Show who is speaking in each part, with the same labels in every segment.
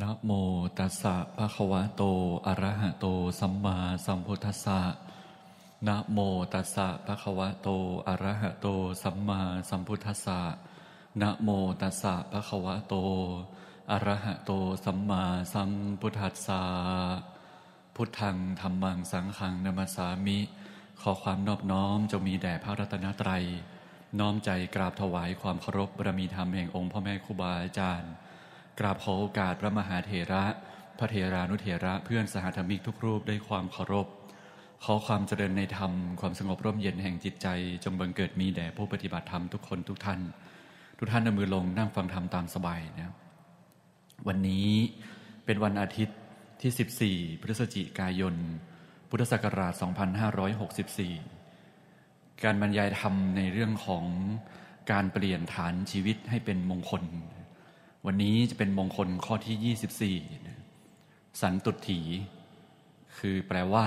Speaker 1: นะโมตัสสะภะคะวะโตอะระหะโต สัมมาสัมพุทธัสสะนะโมตัสสะภะคะวะโตอะระหะโต สัมมาสัมพุทธัสสะนะโมตัสสะภะคะวะโตอะระหะโตสัมมาสัมพุทธัสสะพุทธังธรรมังสังขังนมัสสามิ ขอความนอบน้อมจะมีแด่พระรัตนตรัย น้อมใจกราบถวายความเคารพบารมีธรรมแห่งองค์พ่อแม่ครูบาอาจารย์กราบขอโอกาสพระมหาเถระ พระเถรานุเถระเพื่อนสหธรรมิกทุกรูปด้วยความเคารพขอความเจริญในธรรม ความสงบร่มเย็นแห่งจิตใจ จงบังเกิดมีแด่ผู้ปฏิบัติธรรมทุกคนทุกท่าน ทุกท่านนำมือลงนั่งฟังธรรมตามสบายนะวันนี้เป็นวันอาทิตย์ที่ 14พฤศจิกายน พุทธศักราช2564การบรรยายธรรมในเรื่องของการเปลี่ยนฐานชีวิตให้เป็นมงคลวันนี้จะเป็นมงคลข้อที่ 24 สันตุถี คือแปลว่า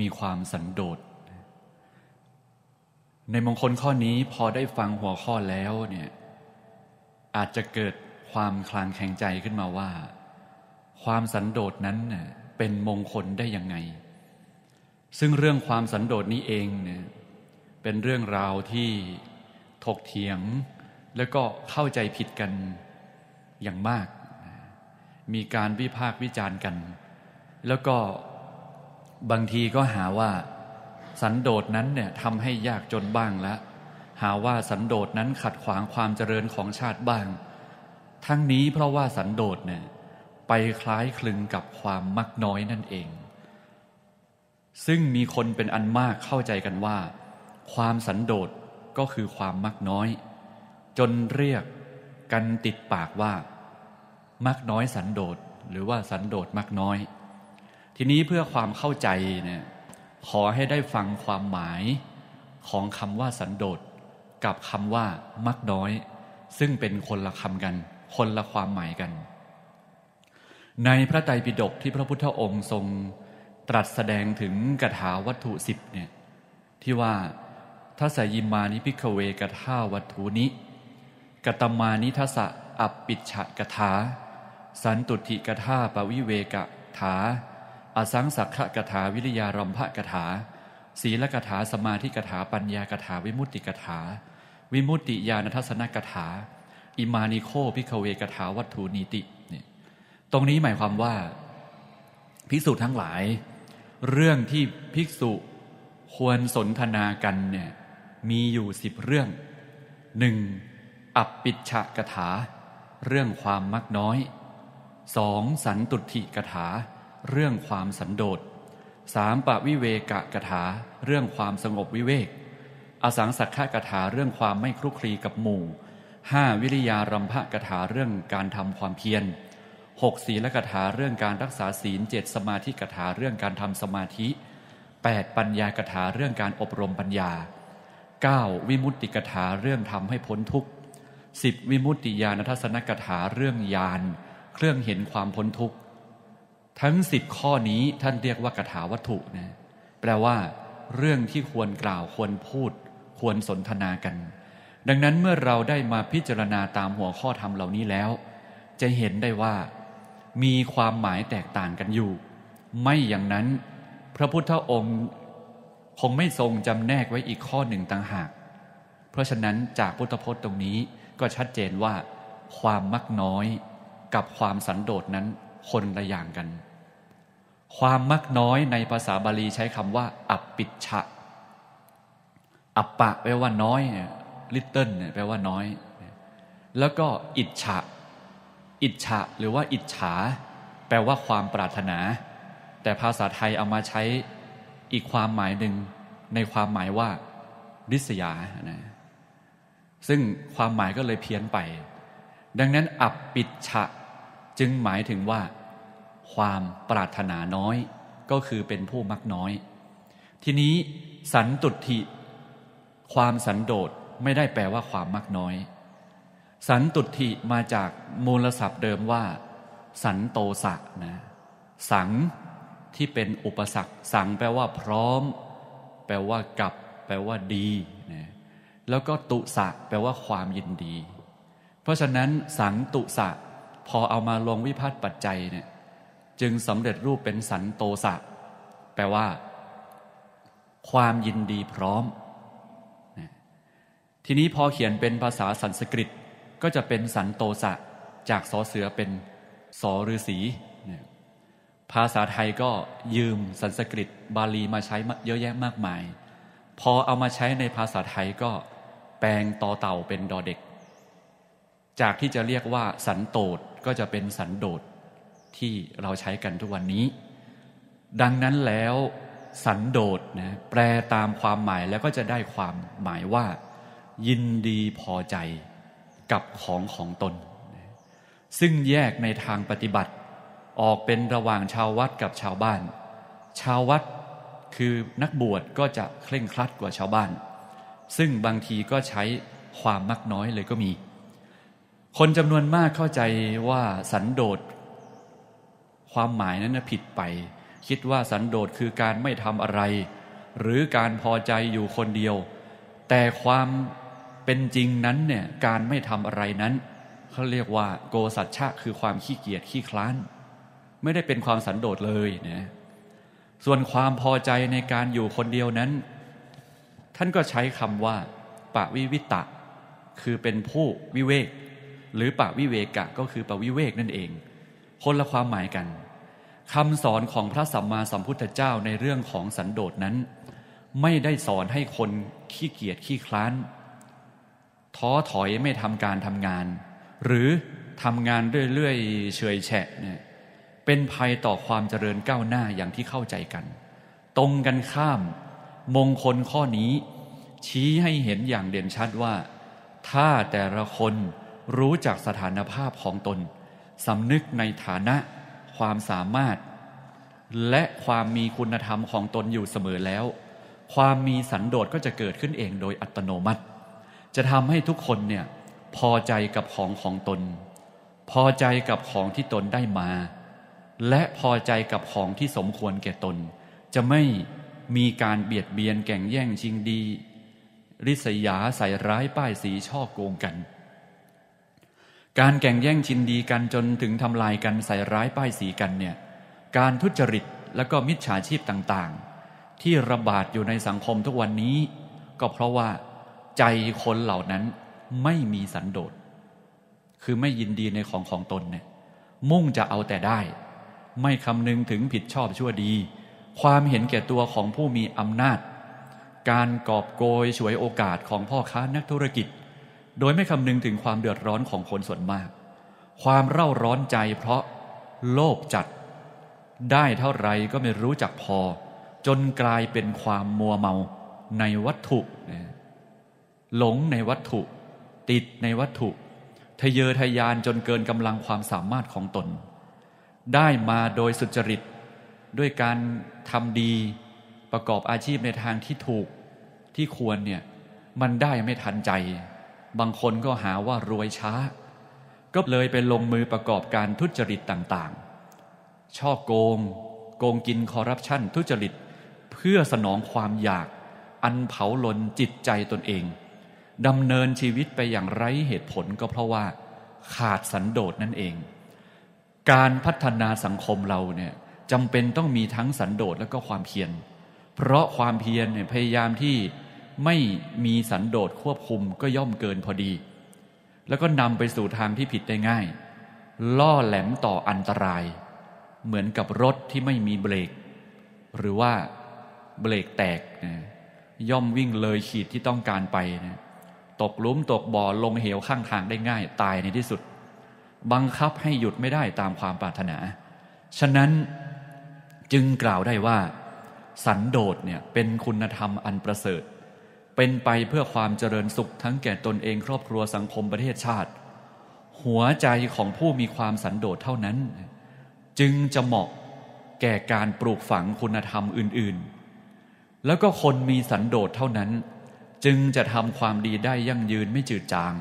Speaker 1: มีความสันโดษ ในมงคลข้อนี้พอได้ฟังหัวข้อแล้วเนี่ยอาจจะเกิดความคลางแข็งใจขึ้นมาว่า ความสันโดษนั้นเน่เป็นมงคลได้ยังไง ซึ่งเรื่องความสันโดษนี้เองเนี่ยเป็นเรื่องราวที่ถกเถียง แล้วก็เข้าใจผิดกันอย่างมาก มีการวิพากษ์วิจารณ์กัน แล้วก็บางทีก็หาว่า สันโดษนั้นเนี่ยทำให้ยากจนบ้างละ หาว่าสันโดษนั้นขัดขวางความเจริญของชาติบ้าง ทั้งนี้เพราะว่าสันโดษเนี่ยไปคล้ายคลึงกับความมักน้อยนั่นเอง ซึ่งมีคนเป็นอันมากเข้าใจกันว่า ความสันโดษก็คือความมักน้อย จนเรียกกันติดปากว่ามักน้อย สันโดษหรือว่าสันโดษมักน้อยทีนี้เพื่อความเข้าใจเนี่ยขอให้ได้ฟังความหมาย ของคำว่าสันโดษกับคำว่ามักน้อย ซึ่งเป็นคนละคำกันคนละความหมายกัน ในพระไตรปิฎกที่พระพุทธองค์ทรงตรัสแสดงถึงกถาวัตถุสิบเนี่ยที่ว่าทัศยิมานิพิกเวกถาวัตถุนิกตมานิทัสะอัปปิฉะกถาสันตุติกถาปวิเวกถา อสังสักขะกถาวิริยารมภะกถาศีลกถาสมาธิกถาปัญญากถาวิมุตติกถา วิมุตติญาณทัศนกถา อิมานิโคพิคเวกถาวัตถุนิติเนี่ยตรงนี้หมายความว่า ภิกษุทั้งหลาย เรื่องที่ภิกษุควรสนทนากันเนี่ยมีอยู่สิบเรื่องหนึ่งอัปปิชะกถา เรื่องความมักน้อยสองสันตุถิกถา เรื่องความสันโดษสามปะวิเวกะกถาเรื่องความสงบวิเวก อสังสักขะกถาเรื่องความไม่คลุกคลีกับหมู่ห้าวิริยารัมภะกถาเรื่องการทำความเพียรหกศีลกถาเรื่องการรักษาศีลเจ็ดสมาธิกถาเรื่องการทำสมาธิแปดปัญญากถาเรื่องการอบรมปัญญาเก้าวิมุตติกถา เรื่องทำให้พ้นทุกข์สิบวิมุตติญาณทัศนกถาเรื่องญาณเครื่องเห็นความพ้นทุกข์ ทั้งสิบข้อนี้ท่านเรียกว่ากถาวัตถุนะแปลว่า เรื่องที่ควรกล่าวควรพูด ควรสนทนากัน ดังนั้นเมื่อเราได้มาพิจารณาตามหัวข้อธรรมเหล่านี้แล้ว จะเห็นได้ว่า มีความหมายแตกต่างกันอยู่ ไม่อย่างนั้น พระพุทธองค์ คงไม่ทรงจำแนกไว้อีกข้อหนึ่งต่างหาก เพราะฉะนั้น จากพุทธพจน์ตรงนี้ก็ชัดเจนว่าความมักน้อย กับความสันโดษนั้นคนละอย่างกัน ความมักน้อยในภาษาบาลีใช้คำว่าอัปปิชะอัปปะ แปลว่าน้อยลิตเติ้ลแปลว่าน้อย แล้วก็ อิจฉะ อิจฉะ หรือว่า อิจฉา แปลว่าความปรารถนา แต่ภาษาไทยเอามาใช้อีกความหมายหนึ่ง ในความหมายว่าริษยานะซึ่งความหมายก็เลยเพี้ยนไป ดังนั้นอับปิดฉะ จึงหมายถึงว่า ความปรารถนาน้อย ก็คือเป็นผู้มักน้อย ทีนี้ สันตุทิความสันโดษไม่ได้แปลว่าความมักน้อย สันตุทิมาจากมูลศัพท์เดิมว่า สันโตสะนะสังที่เป็นอุปสรรคสังแปลว่าพร้อม แปลว่ากับ แปลว่าดีแล้วก็ตุสะ แปลว่าความยินดี เพราะฉะนั้น สังตุสะ พอเอามาลงวิพัฒน์ปัจจัยเนี่ยจึงสำเร็จรูปเป็นสันโตสะแปลว่า ความยินดีพร้อม ทีนี้พอเขียนเป็นภาษาสันสกฤต ก็จะเป็นสันโตสะจากสอเสือเป็น สอฤาษีภาษาไทยก็ยืมสันสกฤตบาลีมาใช้เยอะแยะมากมาย พอเอามาใช้ในภาษาไทยก็แปลงต่อเต่าเป็นดอเด็ก จากที่จะเรียกว่าสันโตดก็จะเป็นสันโดดที่เราใช้กันทุกวันนี้ ดังนั้นแล้วสันโดษนะแปลตามความหมายแล้วก็จะได้ความหมายว่า ยินดีพอใจกับของของตน ซึ่งแยกในทางปฏิบัติ ออกเป็นระหว่างชาววัดกับชาวบ้าน ชาววัดคือนักบวชก็จะเคร่งครัดกว่าชาวบ้านซึ่งบางทีก็ใช้ความมักน้อยเลยก็มี คนจำนวนมากเข้าใจว่าสันโดษความหมายนั้นผิดไป คิดว่าสันโดษคือการไม่ทำอะไร หรือการพอใจอยู่คนเดียว แต่ความเป็นจริงนั้นเนี่ยการไม่ทำอะไรนั้นเขาเรียกว่าโกสัจฉะคือความขี้เกียจขี้คลาน ไม่ได้เป็นความสันโดษเลยเนะส่วนความพอใจในการอยู่คนเดียวนั้นท่านก็ใช้คำว่าปะวิวิตะ คือเป็นผู้วิเวกหรือปะวิเวกะก็คือปะวิเวกนั่นเองคนละความหมายกันคำสอนของพระสัมมาสัมพุทธเจ้าในเรื่องของสันโดษนั้น ไม่ได้สอนให้คนขี้เกียจขี้คลานท้อถอยไม่ทำการทำงาน หรือทำงานเรื่อยๆเฉยแฉะเนี่ยเป็นภัยต่อความเจริญก้าวหน้าอย่างที่เข้าใจกัน ตรงกันข้ามมงคลข้อนี้ ชี้ให้เห็นอย่างเด่นชัดว่า ถ้าแต่ละคนรู้จักสถานภาพของตนสำนึกในฐานะความสามารถ และความมีคุณธรรมของตนอยู่เสมอแล้ว ความมีสันโดษก็จะเกิดขึ้นเองโดยอัตโนมัติ จะทำให้ทุกคนเนี่ยพอใจกับของของตน พอใจกับของที่ตนได้มา และพอใจกับของที่สมควรแก่ตน จะไม่มีการเบียดเบียนแก่งแย่งชิงดีริษยาใส่ร้ายป้ายสีช่อโกงกัน การแก่งแย่งชิงดีกันจนถึงทำลายกันใส่ร้ายป้ายสีกันเนี่ย การทุจริตและก็มิจฉาชีพต่างๆ ที่ระบาดอยู่ในสังคมทุกวันนี้ ก็เพราะว่าใจคนเหล่านั้นไม่มีสันโดษคือไม่ยินดีในของของตนเนี่ย มุ่งจะเอาแต่ได้ ไม่คำนึงถึงผิดชอบชั่วดีความเห็นแก่ตัวของผู้มีอำนาจ การกอบโกยฉวยโอกาสของพ่อค้านักธุรกิจ โดยไม่คำนึงถึงความเดือดร้อนของคนส่วนมาก ความเร่าร้อนใจเพราะโลภจัด ได้เท่าไรก็ไม่รู้จักพอ จนกลายเป็นความมัวเมาในวัตถุ หลงในวัตถุ ติดในวัตถุ ทะเยอทะยานจนเกินกำลังความสามารถของตน ได้มาโดยสุจริตด้วยการทำดีประกอบอาชีพในทางที่ถูกที่ควรเนี่ย มันได้ไม่ทันใจ บางคนก็หาว่ารวยช้า ก็เลยไปลงมือประกอบการทุจริตต่างๆช่อโกง โกงกินคอร์รัปชันทุจริต เพื่อสนองความอยากอันเผาลนจิตใจตนเองดำเนินชีวิตไปอย่างไร้เหตุผลก็เพราะว่าขาดสันโดษนั่นเอง การพัฒนาสังคมเราเนี่ยจำเป็นต้องมีทั้งสันโดษและก็ความเพียร เพราะความเพียรเนี่ยพยายามที่ไม่มีสันโดษควบคุมก็ย่อมเกินพอดี แล้วก็นำไปสู่ทางที่ผิดได้ง่าย ล่อแหลมต่ออันตราย เหมือนกับรถที่ไม่มีเบรกหรือว่าเบรกแตกนะย่อมวิ่งเลยขีดที่ต้องการไปนะตกลุมตกบ่อลงเหวข้างทางได้ง่าย ตายในที่สุด บังคับให้หยุดไม่ได้ตามความปรารถนา ฉะนั้นจึงกล่าวได้ว่าสันโดษเนี่ยเป็นคุณธรรมอันประเสริฐ เป็นไปเพื่อความเจริญสุขทั้งแก่ตนเองครอบครัวสังคมประเทศชาติ หัวใจของผู้มีความสันโดษเท่านั้น จึงจะเหมาะแก่การปลูกฝังคุณธรรมอื่นๆ แล้วก็คนมีสันโดษเท่านั้น จึงจะทำความดีได้ยั่งยืนไม่จืดจาง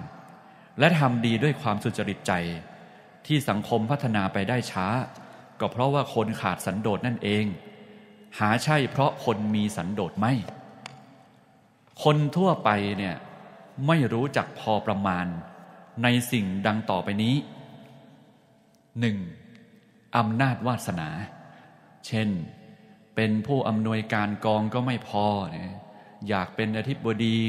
Speaker 1: และทำดีด้วยความสุจริตใจที่สังคมพัฒนาไปได้ช้าก็เพราะว่าคนขาดสันโดษนั่นเอง หาใช่เพราะคนมีสันโดษไม่ คนทั่วไปเนี่ย ไม่รู้จักพอประมาณในสิ่งดังต่อไปนี้หนึ่งอำนาจวาสนา เช่น เป็นผู้อำนวยการกองก็ไม่พออยากเป็นอธิบดี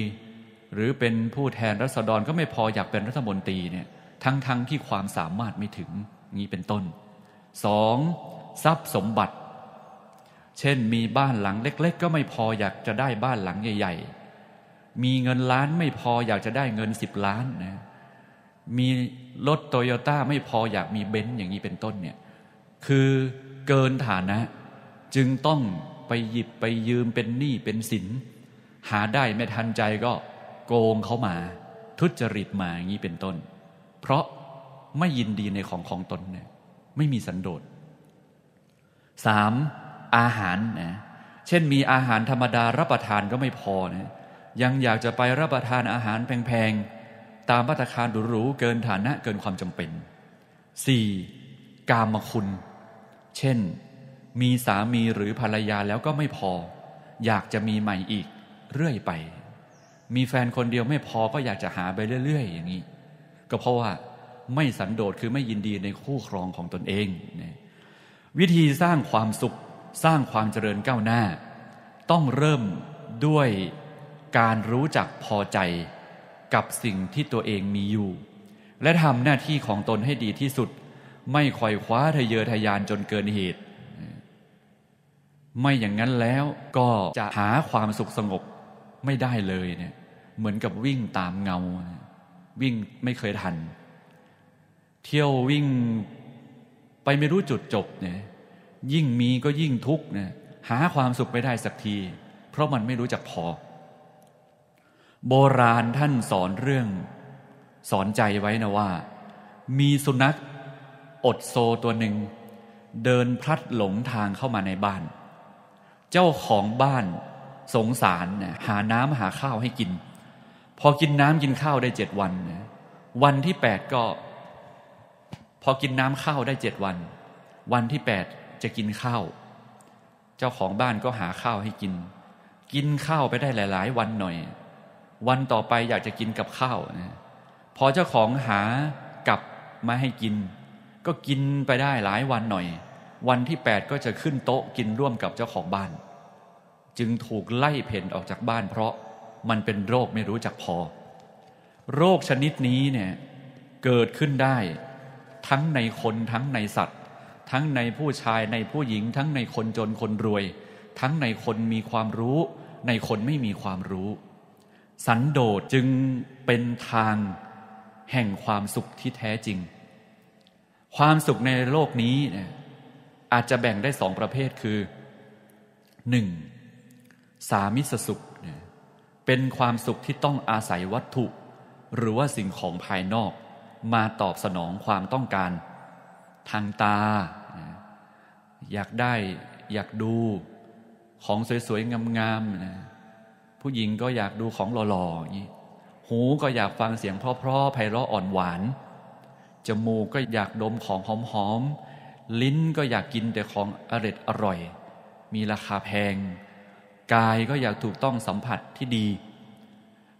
Speaker 1: หรือเป็นผู้แทนรัษฎรก็ไม่พออยากเป็นรัฐมนตรีเนี่ยทั้งๆทที่ความสามารถไม่ถึงนี้เป็นต้นสองทรัพย์สมบัติ เช่นมีบ้านหลังเล็ก ๆ ก็ไม่พออยากจะได้บ้านหลังใหญ่ๆ มีเงินล้านไม่พออยากจะได้เงินสิบล้านนะมีรถโตโยต้าไม่พออยากมีเบนซ์อย่างนี้เป็นต้นเนี่ย คือเกินฐานะ จึงต้องไปหยิบไปยืมเป็นหนี้เป็นสินหาได้ไม่ทันใจก็โกงเขามา ทุจริตมาอย่างนี้เป็นต้น เพราะไม่ยินดีในของของตนเนี่ยไม่มีสันโดษสามอาหารนะ เช่น มีอาหารธรรมดารับประทานก็ไม่พอนะยังอยากจะไปรับประทานอาหารแพงๆ ตามมัตรคารหรูๆ เกินฐานะเกินความจำเป็น 4. กามคุณ เช่น มีสามีหรือภรรยาแล้วก็ไม่พอ อยากจะมีใหม่อีก เรื่อย ไป มีแฟนคนเดียวไม่พอก็อยากจะหาไปเรื่อย ๆ อย่างนี้ ก็เพราะว่าไม่สันโดษคือไม่ยินดีในคู่ครองของตนเอง วิธีสร้างความสุข สร้างความเจริญก้าวหน้า ต้องเริ่มด้วยการรู้จักพอใจกับสิ่งที่ตัวเองมีอยู่ และทำหน้าที่ของตนให้ดีที่สุด ไม่คอยคว้าทะเยอทะยานจนเกินเหตุ ไม่อย่างนั้นแล้วก็จะหาความสุขสงบไม่ได้เลยเนี่ยเหมือนกับวิ่งตามเงา วิ่งไม่เคยทันเที่ยววิ่งไปไม่รู้จุดจบเนี่ย ยิ่งมีก็ยิ่งทุกข์เนี่ยหาความสุขไม่ได้สักที เพราะมันไม่รู้จักพอ โบราณท่านสอนเรื่อง สอนใจไว้นะว่า มีสุนัข อดโซตัวหนึ่งเดินพลัดหลงทางเข้ามาในบ้าน เจ้าของบ้านสงสารนหาน้ำหาข้าวให้กิน พอกินน้ำกินข้าวได้เจ็ดวันวันที่แปดก็พอกินน้ำข้าวได้เจ็ดวัน วันที่แปดจะกินข้าว เจ้าของบ้านก็หาข้าวให้กิน กินข้าวไปได้หลายๆ วันหน่อย วันต่อไปอยากจะกินกับข้าวพอเจ้าของหากับมาให้กิน ก็กินไปได้หลายวันหน่อย วันที่แปดก็จะขึ้นโต๊ะกินร่วมกับเจ้าของบ้าน จึงถูกไล่เพ่นออกจากบ้านเพราะมันเป็นโรคไม่รู้จักพอ โรคชนิดนี้เนี่ย เกิดขึ้นได้ทั้งในคนทั้งในสัตว์ ทั้งในผู้ชายในผู้หญิง ทั้งในคนจนคนรวย ทั้งในคนมีความรู้ ในคนไม่มีความรู้ สันโดษจึงเป็นทางแห่งความสุขที่แท้จริง ความสุขในโลกนี้เนี่ยอาจจะแบ่งได้สองประเภทคือหนึ่งสามิสสุข เป็นความสุขที่ต้องอาศัยวัตถุ หรือว่าสิ่งของภายนอกมาตอบสนองความต้องการ ทางตา อยากได้อยากดูของสวยๆงามๆนะผู้หญิงก็อยากดูของหล่อๆนี่หูก็อยากฟังเสียงเพราะๆไพเราะอ่อนหวานจมูกก็อยากดมของหอมๆลิ้นก็อยากกินแต่ของอร็ดอร่อย มีราคาแพง กายก็อยากถูกต้องสัมผัสที่ดี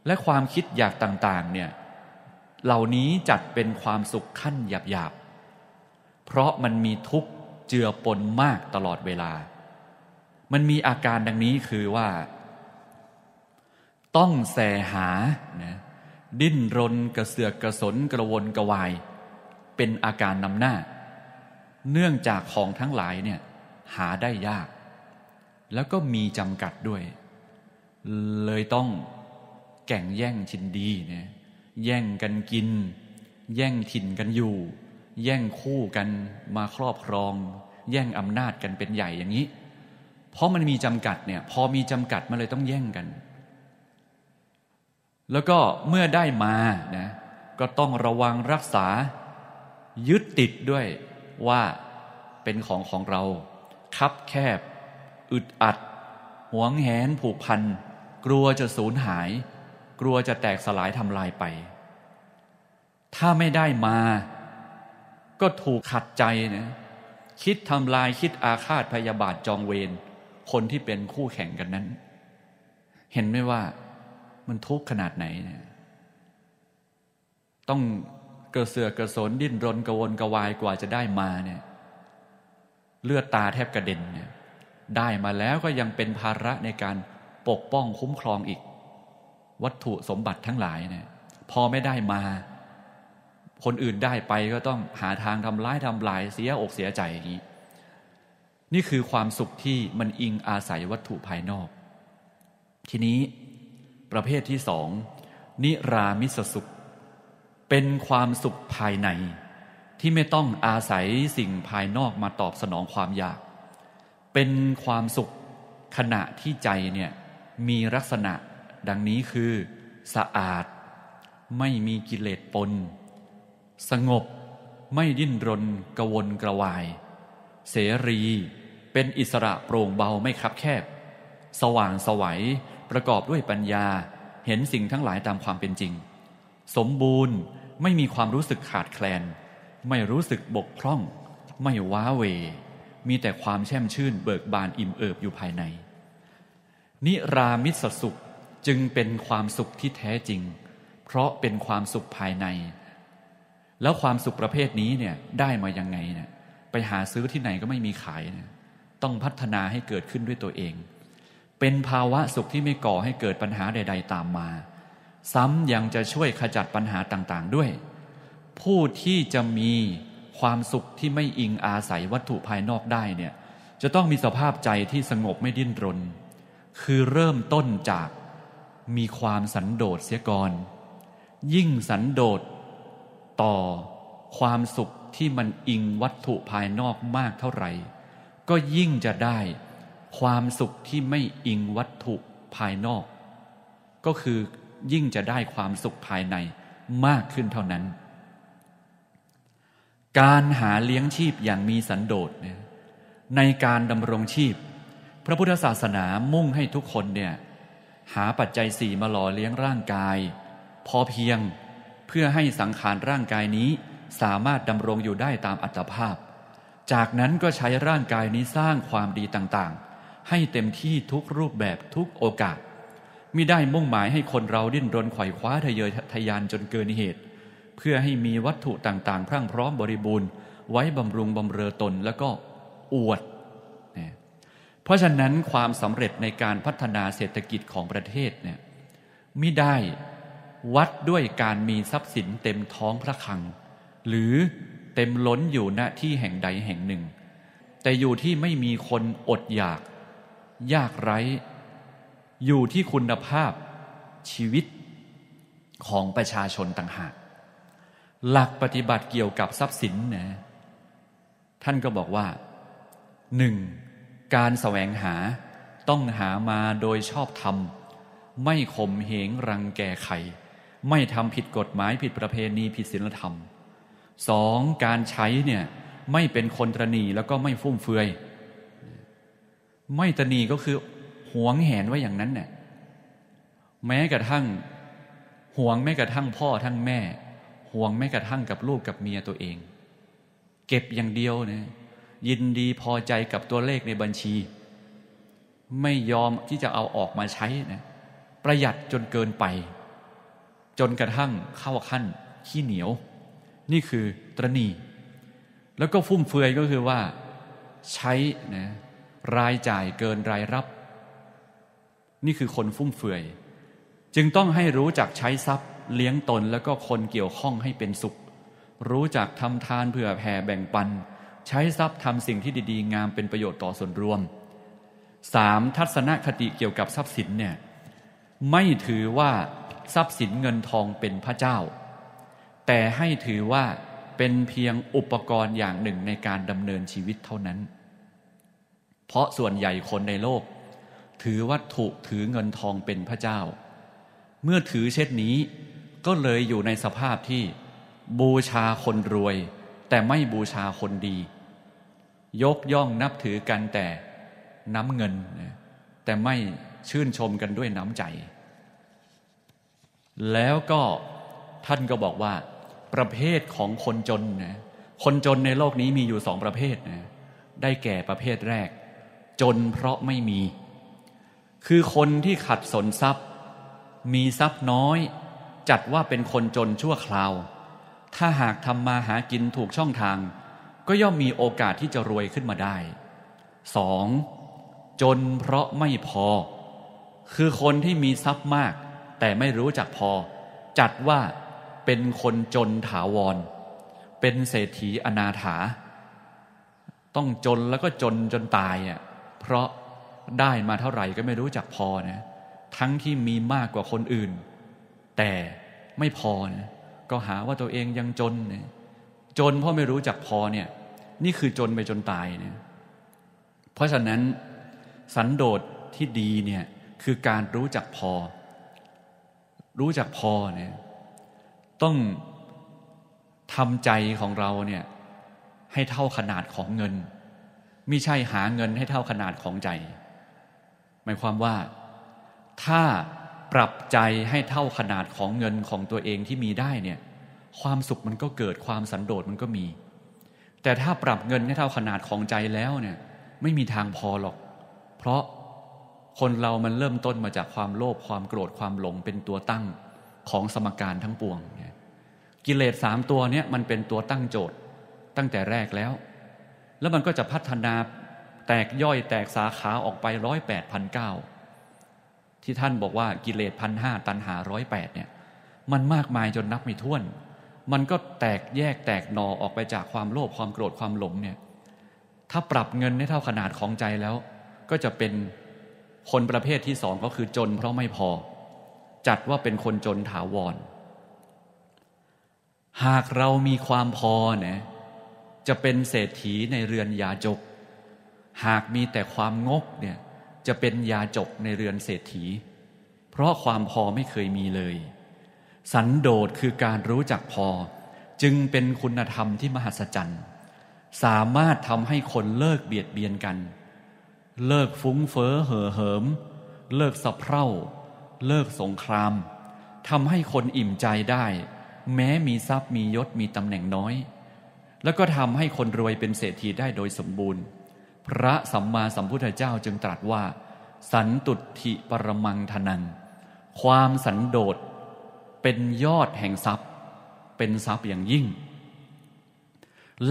Speaker 1: และความคิดอยากต่าง ๆ เนี่ยเหล่านี้จัดเป็นความสุขขั้นหยาบๆ เพราะมันมีทุกข์เจือปนมากตลอดเวลา มันมีอาการดังนี้คือว่า ต้องแสหานะดิ้นรนกระเสือกกระสนกระวนกระวาย เป็นอาการนำหน้า เนื่องจากของทั้งหลายเนี่ยหาได้ยาก แล้วก็มีจำกัดด้วย เลยต้องแก่งแย่งชินดีเนี่ยแย่งกันกิน แย่งถิ่นกันอยู่ แย่งคู่กันมาครอบครอง แย่งอำนาจกันเป็นใหญ่อย่างนี้ เพราะมันมีจำกัดเนี่ย พอมีจำกัดมันเลยต้องแย่งกัน แล้วก็เมื่อได้มา นะ ก็ต้องระวังรักษา ยึดติดด้วยว่าเป็นของของเรา คับแคบอึดอัดหวงแหนผูกพันกลัวจะสูญหายกลัวจะแตกสลายทำลายไป ถ้าไม่ได้มา ก็ถูกขัดใจนะคิดทำลายคิดอาฆาตพยาบาทจองเวร คนที่เป็นคู่แข่งกันนั้น เห็นไหมว่า มันทุกข์ขนาดไหนเนี่ย ต้องกระเสือกกระสนดิ้นรนกระวนกระวายกว่าจะได้มาเนี่ย เลือดตาแทบกระเด็นเนี่ย ได้มาแล้วก็ยังเป็นภาระในการปกป้องคุ้มครองอีกวัตถุสมบัติทั้งหลายเนี่ย พอไม่ได้มา คนอื่นได้ไปก็ต้องหาทางทำร้ายทำลายเสียอกเสียใจอย่างนี้นี่คือความสุขที่มันอิงอาศัยวัตถุภายนอก ทีนี้ประเภทที่สองนิรามิสสุข เป็นความสุขภายใน ที่ไม่ต้องอาศัยสิ่งภายนอกมาตอบสนองความอยาก เป็นความสุขขณะที่ใจเนี่ยมีลักษณะดังนี้คือสะอาด ไม่มีกิเลสปน สงบไม่ดิ้นรนกวนกระวาย เสรีเป็นอิสระโปร่งเบาไม่คับแคบ สว่างสวัยประกอบด้วยปัญญาเห็นสิ่งทั้งหลายตามความเป็นจริง สมบูรณ์ไม่มีความรู้สึกขาดแคลน ไม่รู้สึกบกพร่อง ไม่ว้าเว มีแต่ความแช่มชื่นเบิกบานอิ่มเอิบอยู่ภายใน นิรามิตสสุขจึงเป็นความสุขที่แท้จริง เพราะเป็นความสุขภายใน แล้วความสุขประเภทนี้เนี่ยได้มายังไง เนี่ย ไปหาซื้อที่ไหนก็ไม่มีขายเนี่ยต้องพัฒนาให้เกิดขึ้นด้วยตัวเอง เป็นภาวะสุขที่ไม่ก่อให้เกิดปัญหาใด ๆ ตามมา ซ้ำยังจะช่วยขจัดปัญหาต่าง ๆด้วย ผู้ที่จะมีความสุขที่ไม่อิงอาศัยวัตถุภายนอกได้เนี่ย จะต้องมีสภาพใจที่สงบไม่ดิ้นรน คือเริ่มต้นจากมีความสันโดษเสียก่อน ยิ่งสันโดษต่อความสุขที่มันอิงวัตถุภายนอกมากเท่าไหร่ ก็ยิ่งจะได้ความสุขที่ไม่อิงวัตถุภายนอก ก็คือยิ่งจะได้ความสุขภายในมากขึ้นเท่านั้น การหาเลี้ยงชีพอย่างมีสันโดษ ในการดำรงชีพ พระพุทธศาสนามุ่งให้ทุกคนเนี่ยหาปัจจัยสี่มาหล่อเลี้ยงร่างกาย พอเพียงเพื่อให้สังขารร่างกายนี้สามารถดำรงอยู่ได้ตามอัตภาพ จากนั้นก็ใช้ร่างกายนี้สร้างความดีต่างๆ ให้เต็มที่ทุกรูปแบบทุกโอกาสมิได้มุ่งหมายให้คนเราดิ้นรนขวยคว้าทะเยอทะยานจนเกินเหตุ เพื่อให้มีวัตถุต่างๆพรั่งพร้อมบริบูรณ์ไว้บำรุงบำเรอตนแล้วก็อวดเพราะฉะนั้นความสำเร็จในการพัฒนาเศรษฐกิจของประเทศเนี่ยไม่ได้วัดด้วยการมีทรัพย์สินเต็มท้องพระคลัง หรือเต็มล้นอยู่ณที่แห่งใดแห่งหนึ่ง แต่อยู่ที่ไม่มีคนอดอยาก ยากไร้ อยู่ที่คุณภาพชีวิตของประชาชนต่างหาก หลักปฏิบัติเกี่ยวกับทรัพย์สินนะ ท่านก็บอกว่า หนึ่งการแสวงหาต้องหามาโดยชอบธรรม ไม่ข่มเหงรังแกไข ไม่ทำผิดกฎหมายผิดประเพณีผิดศีลธรรมสอง การใช้เนี่ยไม่เป็นคนตรนีแล้วก็ไม่ฟุ่มเฟือย ไม่ตรนีก็คือหวงแหนไว้อย่างนั้นเนี่ยแม้กระทั่งหวงแม้กระทั่งพ่อทั้งแม่หวงแม้กระทั่งกับลูกกับเมียตัวเอง เก็บอย่างเดียวเนี่ยยินดีพอใจกับตัวเลขในบัญชี ไม่ยอมที่จะเอาออกมาใช้นะประหยัดจนเกินไป จนกระทั่งเข้าขั้นขี้เหนียว นี่คือตรณีแล้วก็ฟุ่มเฟือยก็คือว่าใช้นะรายจ่ายเกินรายรับ นี่คือคนฟุ่มเฟือยจึงต้องให้รู้จักใช้ทรัพย์เลี้ยงตนแล้วก็คนเกี่ยวข้องให้เป็นสุข รู้จักทำทานเพื่อแผ่แบ่งปันใช้ทรัพย์ทำสิ่งที่ดี ๆ งามเป็นประโยชน์ต่อส่วนรวม สามทัศนคติเกี่ยวกับทรัพย์สินเนี่ย ไม่ถือว่าทรัพย์สินเงินทองเป็นพระเจ้า แต่ให้ถือว่าเป็นเพียงอุปกรณ์อย่างหนึ่งในการดำเนินชีวิตเท่านั้น เพราะส่วนใหญ่คนในโลก ถือวัตถุถือเงินทองเป็นพระเจ้า เมื่อถือเช่นนี้ก็เลยอยู่ในสภาพที่บูชาคนรวย แต่ไม่บูชาคนดียกย่องนับถือกันแต่น้ำเงิน แต่ไม่ชื่นชมกันด้วยน้ำใจ แล้วก็ท่านก็บอกว่า ประเภทของคนจนนะคนจนในโลกนี้มีอยู่สองประเภทนะได้แก่ประเภทแรก จนเพราะไม่มี คือคนที่ขัดสนทรัพย์ มีทรัพย์น้อย จัดว่าเป็นคนจนชั่วคราว ถ้าหากทำมาหากินถูกช่องทางก็ย่อมมีโอกาสที่จะรวยขึ้นมาได้ สอง จนเพราะไม่พอ คือคนที่มีทรัพย์มาก แต่ไม่รู้จักพอ จัดว่าเป็นคนจนถาวร เป็นเศรษฐีอนาถา ต้องจนแล้วก็จนจนตายอ่ะ เพราะได้มาเท่าไหร่ก็ไม่รู้จักพอนะทั้งที่มีมากกว่าคนอื่น แต่ไม่พอนะก็หาว่าตัวเองยังจนนะจนเพราะไม่รู้จักพอเนี่ยนี่คือจนไปจนตายเนี่ย เพราะฉะนั้นสันโดษที่ดีเนี่ยคือการรู้จักพอ รู้จักพอเนี่ยต้องทำใจของเราเนี่ยให้เท่าขนาดของเงิน ไม่ใช่หาเงินให้เท่าขนาดของใจ หมายความว่า ถ้าปรับใจให้เท่าขนาดของเงินของตัวเองที่มีได้เนี่ยความสุขมันก็เกิดความสันโดษมันก็มีแต่ถ้าปรับเงินให้เท่าขนาดของใจแล้วเนี่ยไม่มีทางพอหรอก เพราะคนเรามันเริ่มต้นมาจากความโลภความโกรธความหลงเป็นตัวตั้งของสมการทั้งปวง กิเลสสามตัวเนี่ยมันเป็นตัวตั้งโจทย์ตั้งแต่แรกแล้ว แล้วมันก็จะพัฒนาแตกย่อยแตกสาขาออกไปร้อยแปดพันเก้าที่ท่านบอกว่ากิเลสพันห้าตันหาร้อยแปดเนี่ยมันมากมายจนนับไม่ถ้วนมันก็แตกแยกแตกหนอออกไปจากความโลภความโกรธความหลงเนี่ยถ้าปรับเงินให้เท่าขนาดของใจแล้ว ก็จะเป็นคนประเภทที่สองก็คือจนเพราะไม่พอ จัดว่าเป็นคนจนถาวร หากเรามีความพอเนี่ยจะเป็นเศรษฐีในเรือนยาจก หากมีแต่ความงกเนี่ยจะเป็นยาจกในเรือนเศรษฐี เพราะความพอไม่เคยมีเลยสันโดษคือการรู้จักพอ จึงเป็นคุณธรรมที่มหัศจรรย์สามารถทำให้คนเลิกเบียดเบียนกัน เลิกฟุ้งเฟ้อเห่อเหิมเลิกสะเพร่าเลิกสงครามทำให้คนอิ่มใจได้ แม้มีทรัพย์มียศมีตำแหน่งน้อย แล้วก็ทำให้คนรวยเป็นเศรษฐีได้โดยสมบูรณ์ พระสัมมาสัมพุทธเจ้าจึงตรัสว่า สันตุทิปรมังทนังความสันโดษเป็นยอดแห่งทรัพย์ เป็นทรัพย์อย่างยิ่ง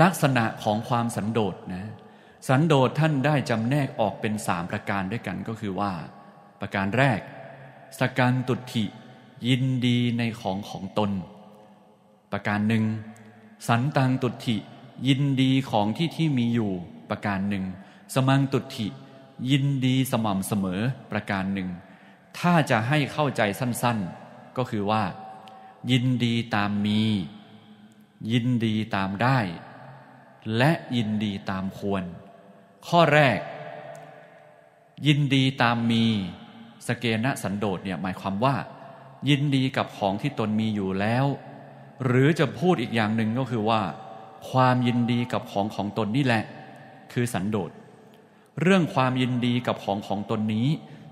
Speaker 1: ลักษณะของความสันโดษนะสันโดษท่านได้จำแนกออกเป็นสามประการด้วยกันก็คือว่า ประการแรก สการตุถิยินดีในของของตน ประการหนึ่งสันตังตุถิยินดีของที่ที่มีอยู่ประการหนึ่งสมังตุถิยินดีสม่ำเสมอประการหนึ่งถ้าจะให้เข้าใจสั้น ๆก็คือว่า ยินดีตามมี ยินดีตามได้ และยินดีตามควร ข้อแรก ยินดีตามมี สเกณะสันโดษเนี่ยหมายความว่า ยินดีกับของที่ตนมีอยู่แล้ว หรือจะพูดอีกอย่างหนึ่งก็คือว่า ความยินดีกับของของตนนี่แหละ คือสันโดษ เรื่องความยินดีกับของของตนนี้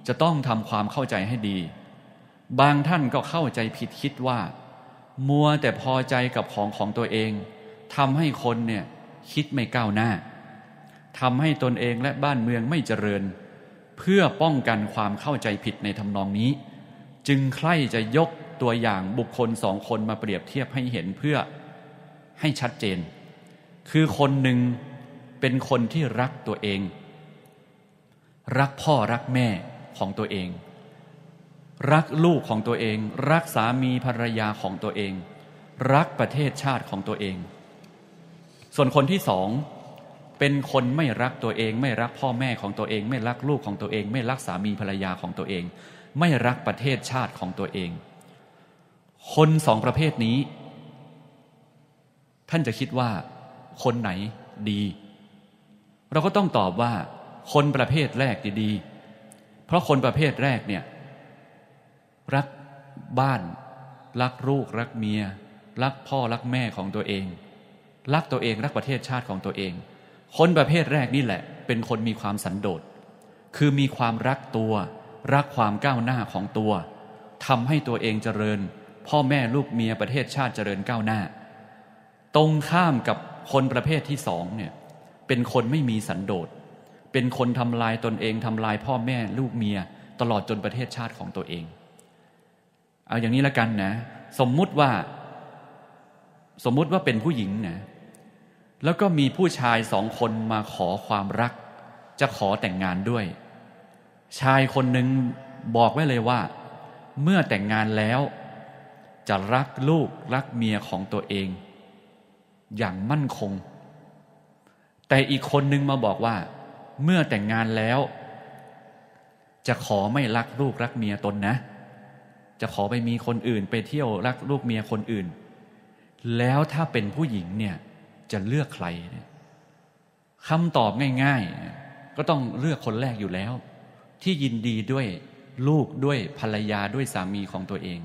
Speaker 1: จะต้องทำความเข้าใจให้ดีบางท่านก็เข้าใจผิดคิดว่า มัวแต่พอใจกับของของตัวเองทำให้คนเนี่ย คิดไม่ก้าวหน้าทำให้ตนเองและบ้านเมืองไม่เจริญ เพื่อป้องกันความเข้าใจผิดในทำนองนี้ จึงใคร่จะยกตัวอย่างบุคคลสองคนมาเปรียบเทียบให้เห็นเพื่อให้ชัดเจน คือคนหนึ่งเป็นคนที่รักตัวเอง รักพ่อรักแม่ของตัวเองรักลูกของตัวเอง รักสามีภรรยาของตัวเอง รักประเทศชาติของตัวเอง ส่วนคนที่สอง เป็นคนไม่รักตัวเอง ไม่รักพ่อแม่ของตัวเอง ไม่รักลูกของตัวเอง ไม่รักสามีภรรยาของตัวเอง ไม่รักประเทศชาติของตัวเอง คนสองประเภทนี้ ท่านจะคิดว่า คนไหนดี เราก็ต้องตอบว่า คนประเภทแรกดีีเพราะคนประเภทแรกเนี่ยรักบ้าน รักลูก รักเมียรักพ่อรักแม่ของตัวเอง รักตัวเองรักประเทศชาติของตัวเอง คนประเภทแรกนี่แหละ เป็นคนมีความสันโดษคือมีความรักตัว รักความก้าวหน้าของตัวทำให้ตัวเองเจริญ พ่อแม่ลูกเมียประเทศชาติเจริญก้าวหน้า ตรงข้ามกับคนประเภทที่สองเนี่ยเป็นคนไม่มีสันโดษเป็นคนทำลายตนเองทำลายพ่อแม่ลูกเมียตลอดจนประเทศชาติของตัวเองเอาอย่างนี้ละกันนะ สมมุติว่า สมมุติว่าเป็นผู้หญิงนะ แล้วก็มีผู้ชายสองคนมาขอความรัก จะขอแต่งงานด้วย ชายคนหนึ่งบอกไว้เลยว่า เมื่อแต่งงานแล้ว จะรักลูกรักเมียของตัวเอง อย่างมั่นคง แต่อีกคนนึงมาบอกว่า เมื่อแต่งงานแล้ว จะขอไม่รักลูกรักเมียตนนะเจะขอไปมีคนอื่นไปเที่ยวรักลูกเมียคนอื่น แล้วถ้าเป็นผู้หญิงเนี่ยจะเลือกใครเนี่ยคำตอบง่าย ๆ ก็ต้องเลือกคนแรกอยู่แล้ว ที่ยินดีด้วยลูกด้วยภรรยาด้วยสามีของตัวเอง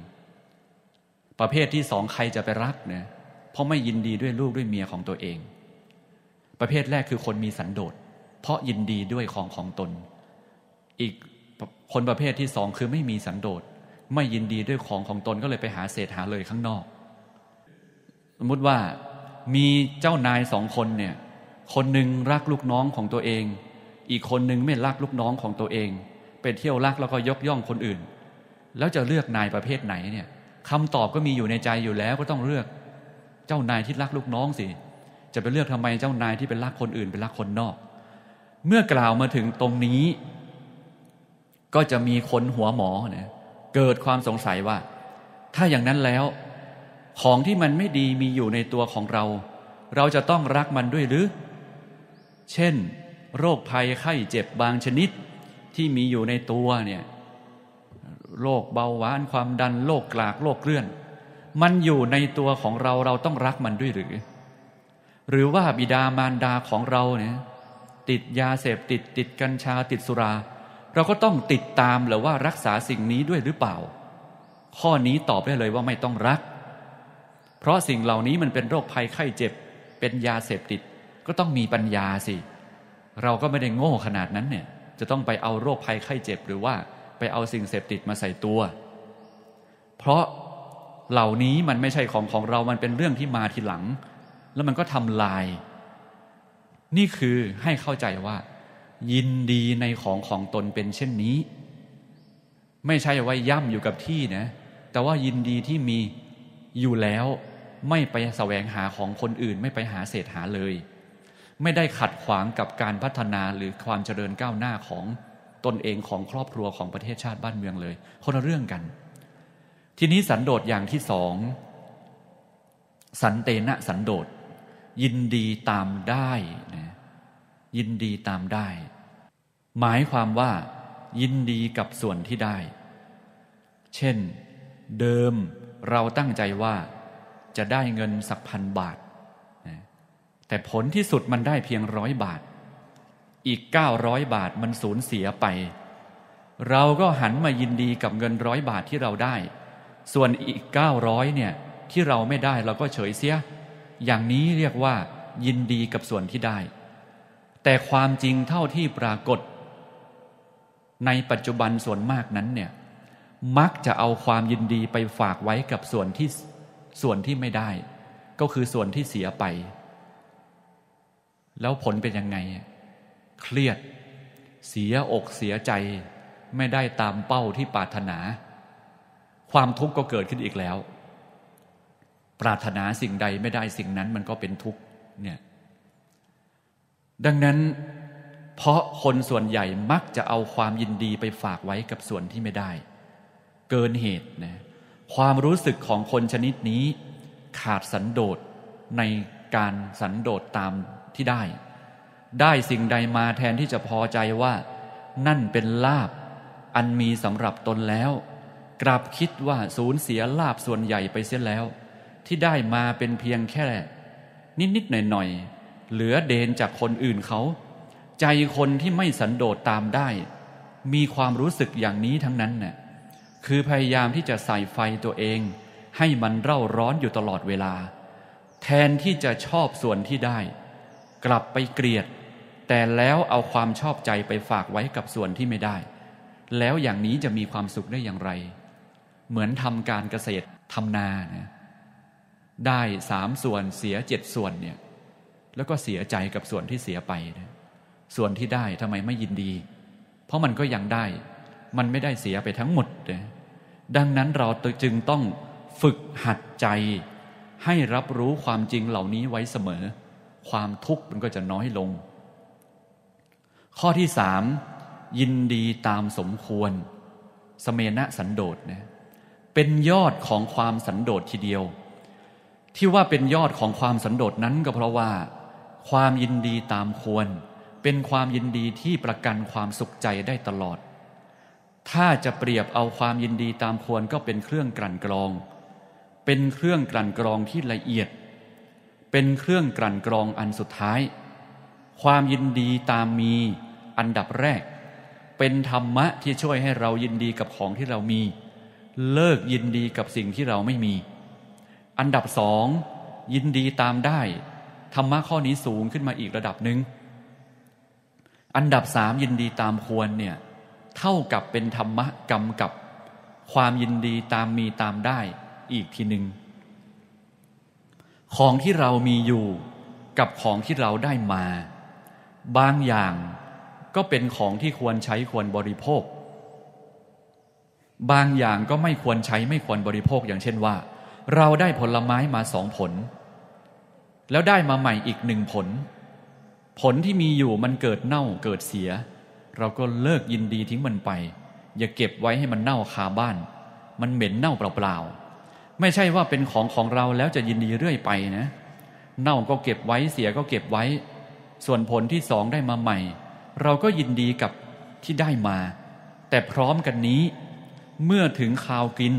Speaker 1: ประเภทที่สองใครจะไปรักเนี่ยเพราะไม่ยินดีด้วยลูกด้วยเมียของตัวเอง ประเภทแรกคือคนมีสันโดษเพราะยินดีด้วยของของตน อีกคนประเภทที่สองคือไม่มีสันโดษไม่ยินดีด้วยของของตนก็เลยไปหาเศษหาเลยข้างนอก สมมติว่ามีเจ้านายสองคนเนี่ยคนหนึ่งรักลูกน้องของตัวเอง อีกคนหนึ่งไม่รักลูกน้องของตัวเองไปเที่ยวรักแล้วก็ยกย่องคนอื่น แล้วจะเลือกนายประเภทไหนเนี่ยคำตอบก็มีอยู่ในใจอยู่แล้วก็ต้องเลือกเจ้านายที่รักลูกน้องสิจะไปเลือกทำไมเจ้านายที่เป็นรักคนอื่นเป็นรักคนนอก เมื่อกล่าวมาถึงตรงนี้ ก็จะมีคนหัวหมอเนี่ยเกิดความสงสัยว่า ถ้าอย่างนั้นแล้ว ของที่มันไม่ดีมีอยู่ในตัวของเรา เราจะต้องรักมันด้วยหรือ เช่น โรคภัยไข้เจ็บบางชนิดที่มีอยู่ในตัวเนี่ยโรคเบาหวานความดันโรคกลากโรคเลื่อน มันอยู่ในตัวของเราเราต้องรักมันด้วยหรือ หรือว่าบิดามารดาของเราเนี่ย ติดยาเสพติดติดกัญชาติดสุราเราก็ต้องติดตามหรือว่ารักษาสิ่งนี้ด้วยหรือเปล่า ข้อนี้ตอบได้เลยว่าไม่ต้องรัก เพราะสิ่งเหล่านี้มันเป็นโรคภัยไข้เจ็บ เป็นยาเสพติด ก็ต้องมีปัญญาสิ เราก็ไม่ได้โง่ขนาดนั้นเนี่ย จะต้องไปเอาโรคภัยไข้เจ็บ หรือว่าไปเอาสิ่งเสพติดมาใส่ตัว เพราะเหล่านี้มันไม่ใช่ของของเรามันเป็นเรื่องที่มาทีหลัง แล้วมันก็ทำลาย นี่คือให้เข้าใจว่ายินดีในของของตนเป็นเช่นนี้ ไม่ใช่ว่าย่ำอยู่กับที่นะ แต่ว่ายินดีที่มีอยู่แล้ว ไม่ไปแสวงหาของคนอื่น ไม่ไปหาเศษหาเลย ไม่ได้ขัดขวางกับการพัฒนาหรือความเจริญก้าวหน้าของตนเองของครอบครัวของประเทศชาติบ้านเมืองเลย คนละเรื่องกัน ทีนี้สันโดษอย่างที่สอง สันเตนะสันโดษยินดีตามได้นะยินดีตามได้หมายความว่ายินดีกับส่วนที่ได้ เช่นเดิมเราตั้งใจว่าจะได้เงินสักพันบาท แต่ผลที่สุดมันได้เพียงร้อยบาท อีก 900 บาทมันสูญเสียไป เราก็หันมายินดีกับเงินร้อยบาทที่เราได้ ส่วนอีก 900เนี่ยที่เราไม่ได้เราก็เฉยเสีย อย่างนี้เรียกว่ายินดีกับส่วนที่ได้ แต่ความจริงเท่าที่ปรากฏในปัจจุบันส่วนมากนั้นเนี่ย มักจะเอาความยินดีไปฝากไว้กับส่วนที่ส่วนที่ไม่ได้ ก็คือส่วนที่เสียไป แล้วผลเป็นยังไง เครียด เสียอกเสียใจ ไม่ได้ตามเป้าที่ปรารถนา ความทุกข์ก็เกิดขึ้นอีกแล้ว ปรารถนาสิ่งใดไม่ได้สิ่งนั้นมันก็เป็นทุกข์เนี่ยดังนั้นเพราะคนส่วนใหญ่มักจะเอาความยินดีไปฝากไว้กับส่วนที่ไม่ได้ เกินเหตุนะความรู้สึกของคนชนิดนี้ ขาด สันโดษในการสันโดษตามที่ได้ ได้สิ่งใดมาแทนที่จะพอใจว่า นั่นเป็น ลาบ อันมีสำหรับตนแล้ว กลับคิดว่าสูญเสียลาบส่วนใหญ่ไปเสียแล้ว ที่ได้มาเป็นเพียงแค่นิดๆหน่อยๆเหลือเดนจากคนอื่นเขาใจคนที่ไม่สันโดษตามได้ มีความรู้สึกอย่างนี้ทั้งนั้นน่ะคือพยายามที่จะใส่ไฟตัวเอง ให้มันเร่าร้อนอยู่ตลอดเวลา แทนที่จะชอบส่วนที่ได้ กลับไปเกลียด แต่แล้วเอาความชอบใจไปฝากไว้กับส่วนที่ไม่ได้ แล้วอย่างนี้จะมีความสุขได้อย่างไร เหมือนทำการเกษตรทำนานยได้สามส่วนเสียเจ็ดส่วนเนี่ยแล้วก็เสียใจกับส่วนที่เสียไปนะส่วนที่ได้ทำไมไม่ยินดี เพราะมันก็ยังได้ มันไม่ได้เสียไปทั้งหมด ดังนั้นเราจึงต้องฝึกหัดใจ ให้รับรู้ความจริงเหล่านี้ไว้เสมอ ความทุกข์มันก็จะน้อยลง ข้อที่สามยินดีตามสมควรสเมณะสันโดษนะ เป็นยอดของความสันโดษทีเดียว ที่ว่าเป็นยอดของความสันโดษนั้นก็เพราะว่า ความยินดีตามควรเป็นความยินดีที่ประกันความสุขใจได้ตลอด ถ้าจะเปรียบเอาความยินดีตามควรก็เป็นเครื่องกลั่นกรอง เป็นเครื่องกลั่นกรองที่ละเอียด เป็นเครื่องกลั่นกรองอันสุดท้าย ความยินดีตามมีอันดับแรก เป็นธรรมะที่ช่วยให้เรายินดีกับของที่เรามี เลิกยินดีกับสิ่งที่เราไม่มี อันดับสองยินดีตามได้ ธรรมะข้อนี้สูงขึ้นมาอีกระดับหนึ่งอันดับสามยินดีตามควรเนี่ยเท่ากับเป็นธรรมะกรรมกับความยินดีตามมีตามได้อีกทีหนึง่งของที่เรามีอยู่กับของที่เราได้มา บางอย่างก็เป็นของที่ควรใช้ควรบริโภค บางอย่างก็ไม่ควรใช้ไม่ควรบริโภคอย่างเช่นว่าเราได้ผลไม้มาสองผล แล้วได้มาใหม่อีกหนึ่งผลผลที่มีอยู่มันเกิดเน่าเกิดเสีย เราก็เลิกยินดีทิ้งมันไป อย่าเก็บไว้ให้มันเน่าคาบ้าน มันเหม็นเน่าเปล่าๆไม่ใช่ว่าเป็นของของเราแล้วจะยินดีเรื่อยไปนะ เน่าก็เก็บไว้เสียก็เก็บไว้ ส่วนผลที่สองได้มาใหม่ เราก็ยินดีกับที่ได้มา แต่พร้อมกันนี้ เมื่อถึงคราวกิน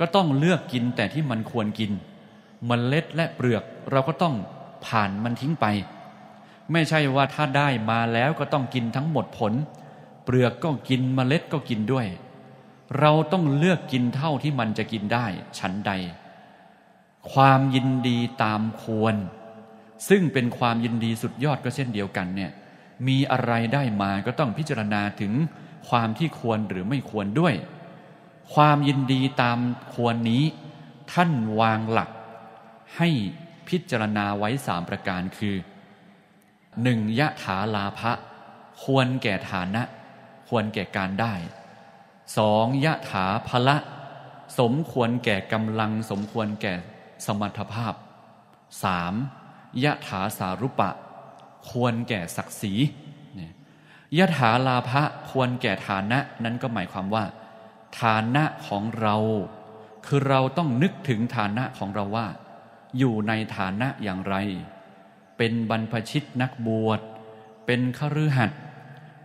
Speaker 1: ก็ต้องเลือกกินแต่ที่มันควรกินมเมล็ดและเปลือกเราก็ต้องผ่านมันทิ้งไปไม่ใช่ว่าถ้าได้มาแล้วก็ต้องกินทั้งหมดผล เปลือกก็กินมเมล็ดก็กินด้วย เราต้องเลือกกินเท่าที่มันจะกินได้ฉันใด ความยินดีตามควร ซึ่งเป็นความยินดีสุดยอดก็เช่นเดียวกันเนี่ยมีอะไรได้มาก็ต้องพิจารณาถึงความที่ควรหรือไม่ควรด้วย ความยินดีตามควรนี้ ท่านวางหลัก ให้พิจารณาไว้สามประการคือหนึ่งยะถาลาภะควรแก่ฐานะควรแก่การได้สองยะถาภละ สมควรแก่กำลัง สมควรแก่สมรรถภาพสามยะถาสารุปะ ควรแก่ศักดิ์ศรียะถาลาภะควรแก่ฐานะนั้นก็หมายความว่า ฐานะของเรา คือเราต้องนึกถึงฐานะของเราว่า อยู่ในฐานะอย่างไรเป็นบรรพชิตนักบวช เป็นขรือหัด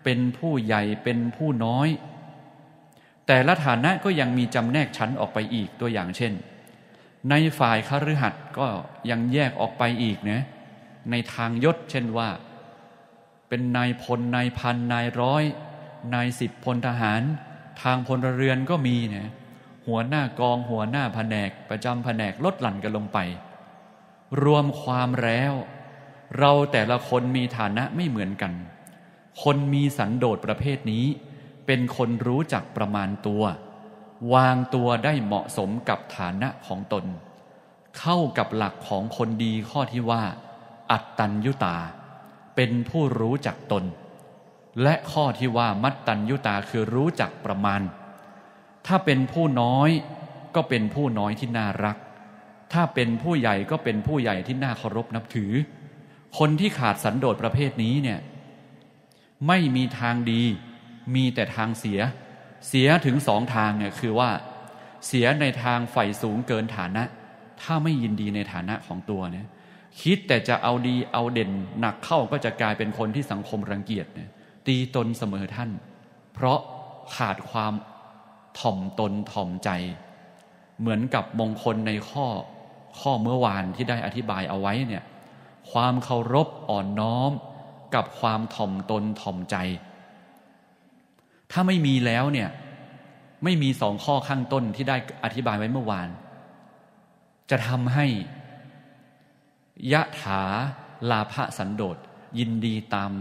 Speaker 1: เป็นผู้ใหญ่ เป็นผู้น้อย แต่ละฐานะก็ยังมีจำแนกชั้นออกไปอีกตัวอย่างเช่น ในฝ่ายขรือหัดก็ยังแยกออกไปอีกนะ ในทางยศเช่นว่า เป็นนายพล นายพัน นายร้อย นายสิบพลทหาร ทางพลเรือนก็มีนะหัวหน้ากอง หัวหน้าแผนก ประจำแผนก ลดหลั่นกันลงไป รวมความแล้วเราแต่ละคนมีฐานะไม่เหมือนกัน คนมีสันโดษประเภทนี้ เป็นคนรู้จักประมาณตัว วางตัวได้เหมาะสมกับฐานะของตน เข้ากับหลักของคนดีข้อที่ว่า อัตตัญญุตา เป็นผู้รู้จักตน และข้อที่ว่ามัตตัญญุตาคือรู้จักประมาณ ถ้าเป็นผู้น้อยก็เป็นผู้น้อยที่น่ารัก ถ้าเป็นผู้ใหญ่ก็เป็นผู้ใหญ่ที่น่าเคารพนับถือคนที่ขาดสันโดษประเภทนี้เนี่ยไม่มีทางดีมีแต่ทางเสียเสียถึงสองทางเนี่ยคือว่าเสียในทางฝ่สูงเกินฐานะ ถ้าไม่ยินดีในฐานะของตัวเนี่ยคิดแต่จะเอาดีเอาเด่นหนักเข้าก็จะกลายเป็นคนที่สังคมรังเกียจเนี่ยตีตนเสมอท่าน เพราะขาดความถ่อมตนถ่อมใจ เหมือนกับมงคลในข้อข้อเมื่อวานที่ได้อธิบายเอาไว้เนี่ยความเคารพอ่อนน้อมกับความถ่อมตนถ่อมใจ ถ้าไม่มีแล้วเนี่ย ไม่มีสองข้อข้างต้นที่ได้อธิบายไว้เมื่อวาน จะทำให้ ยะถา ลาภสันโดษยินดีตาม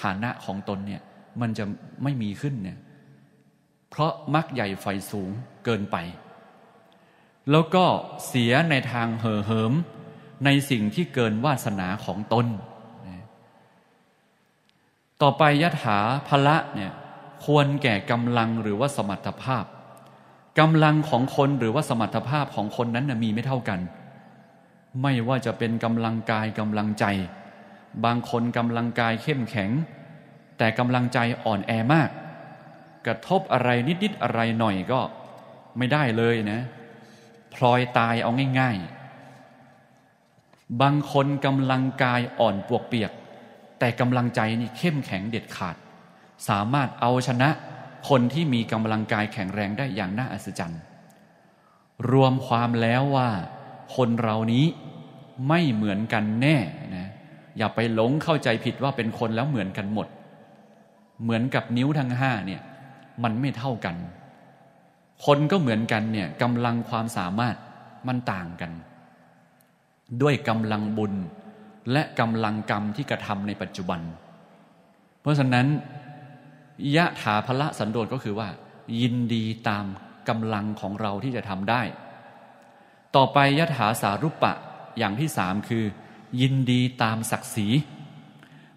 Speaker 1: ฐานะของตนเนี่ยมันจะไม่มีขึ้นเนี่ยเพราะมักใหญ่ไฟสูงเกินไป แล้วก็เสียในทางเห่อเหิมในสิ่งที่เกินวาสนาของตน ต่อไปยถาภละเนี่ยควรแก่กำลังหรือว่าสมรรถภาพกำลังของคนหรือว่าสมรรถภาพของคนนั้นมีไม่เท่ากัน ไม่ว่าจะเป็นกำลังกายกำลังใจ บางคนกำลังกายเข้มแข็ง แต่กำลังใจอ่อนแอมาก กระทบอะไรนิดๆอะไรหน่อยก็ ไม่ได้เลยนะพลอยตายเอาง่าย ๆบางคนกำลังกายอ่อนปวกเปียก แต่กำลังใจนี่เข้มแข็งเด็ดขาด สามารถเอาชนะคนที่มีกำลังกายแข็งแรงได้อย่างน่าอัศจรรย์ รวมความแล้วว่า คนเรานี้ไม่เหมือนกันแน่นะอย่าไปหลงเข้าใจผิดว่าเป็นคนแล้วเหมือนกันหมด เหมือนกับนิ้วทั้งห้าเนี่ย มันไม่เท่ากัน คนก็เหมือนกันเนี่ยกำลังความสามารถมันต่างกันด้วยกำลังบุญและกำลังกรรมที่กระทำในปัจจุบัน เพราะฉะนั้นยะถาภละสันโดษก็คือว่า ยินดีตามกำลังของเราที่จะทำได้ ต่อไปยะถาสารุปปะอย่างที่สามคือยินดีตามศักดิ์ศรี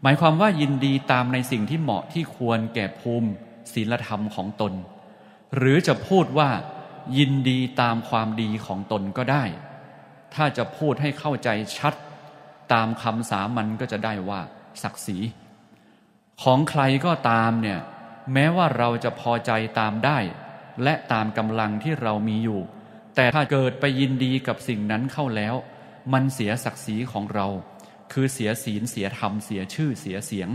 Speaker 1: หมายความว่ายินดีตามในสิ่งที่เหมาะที่ควรแก่ภูมิศีลธรรมของตน หรือจะพูดว่ายินดีตามความดีของตนก็ได้ถ้าจะพูดให้เข้าใจชัด ตามคำสามัญก็จะได้ว่า ศักดิ์ศรีของใครก็ตามเนี่ยแม้ว่าเราจะพอใจตามได้ และตามกำลังที่เรามีอยู่ แต่ถ้าเกิดไปยินดีกับสิ่งนั้นเข้าแล้ว มันเสียศักดิ์ศรีของเรา คือเสียศีลเสียธรรม เสียชื่อเสียเสียง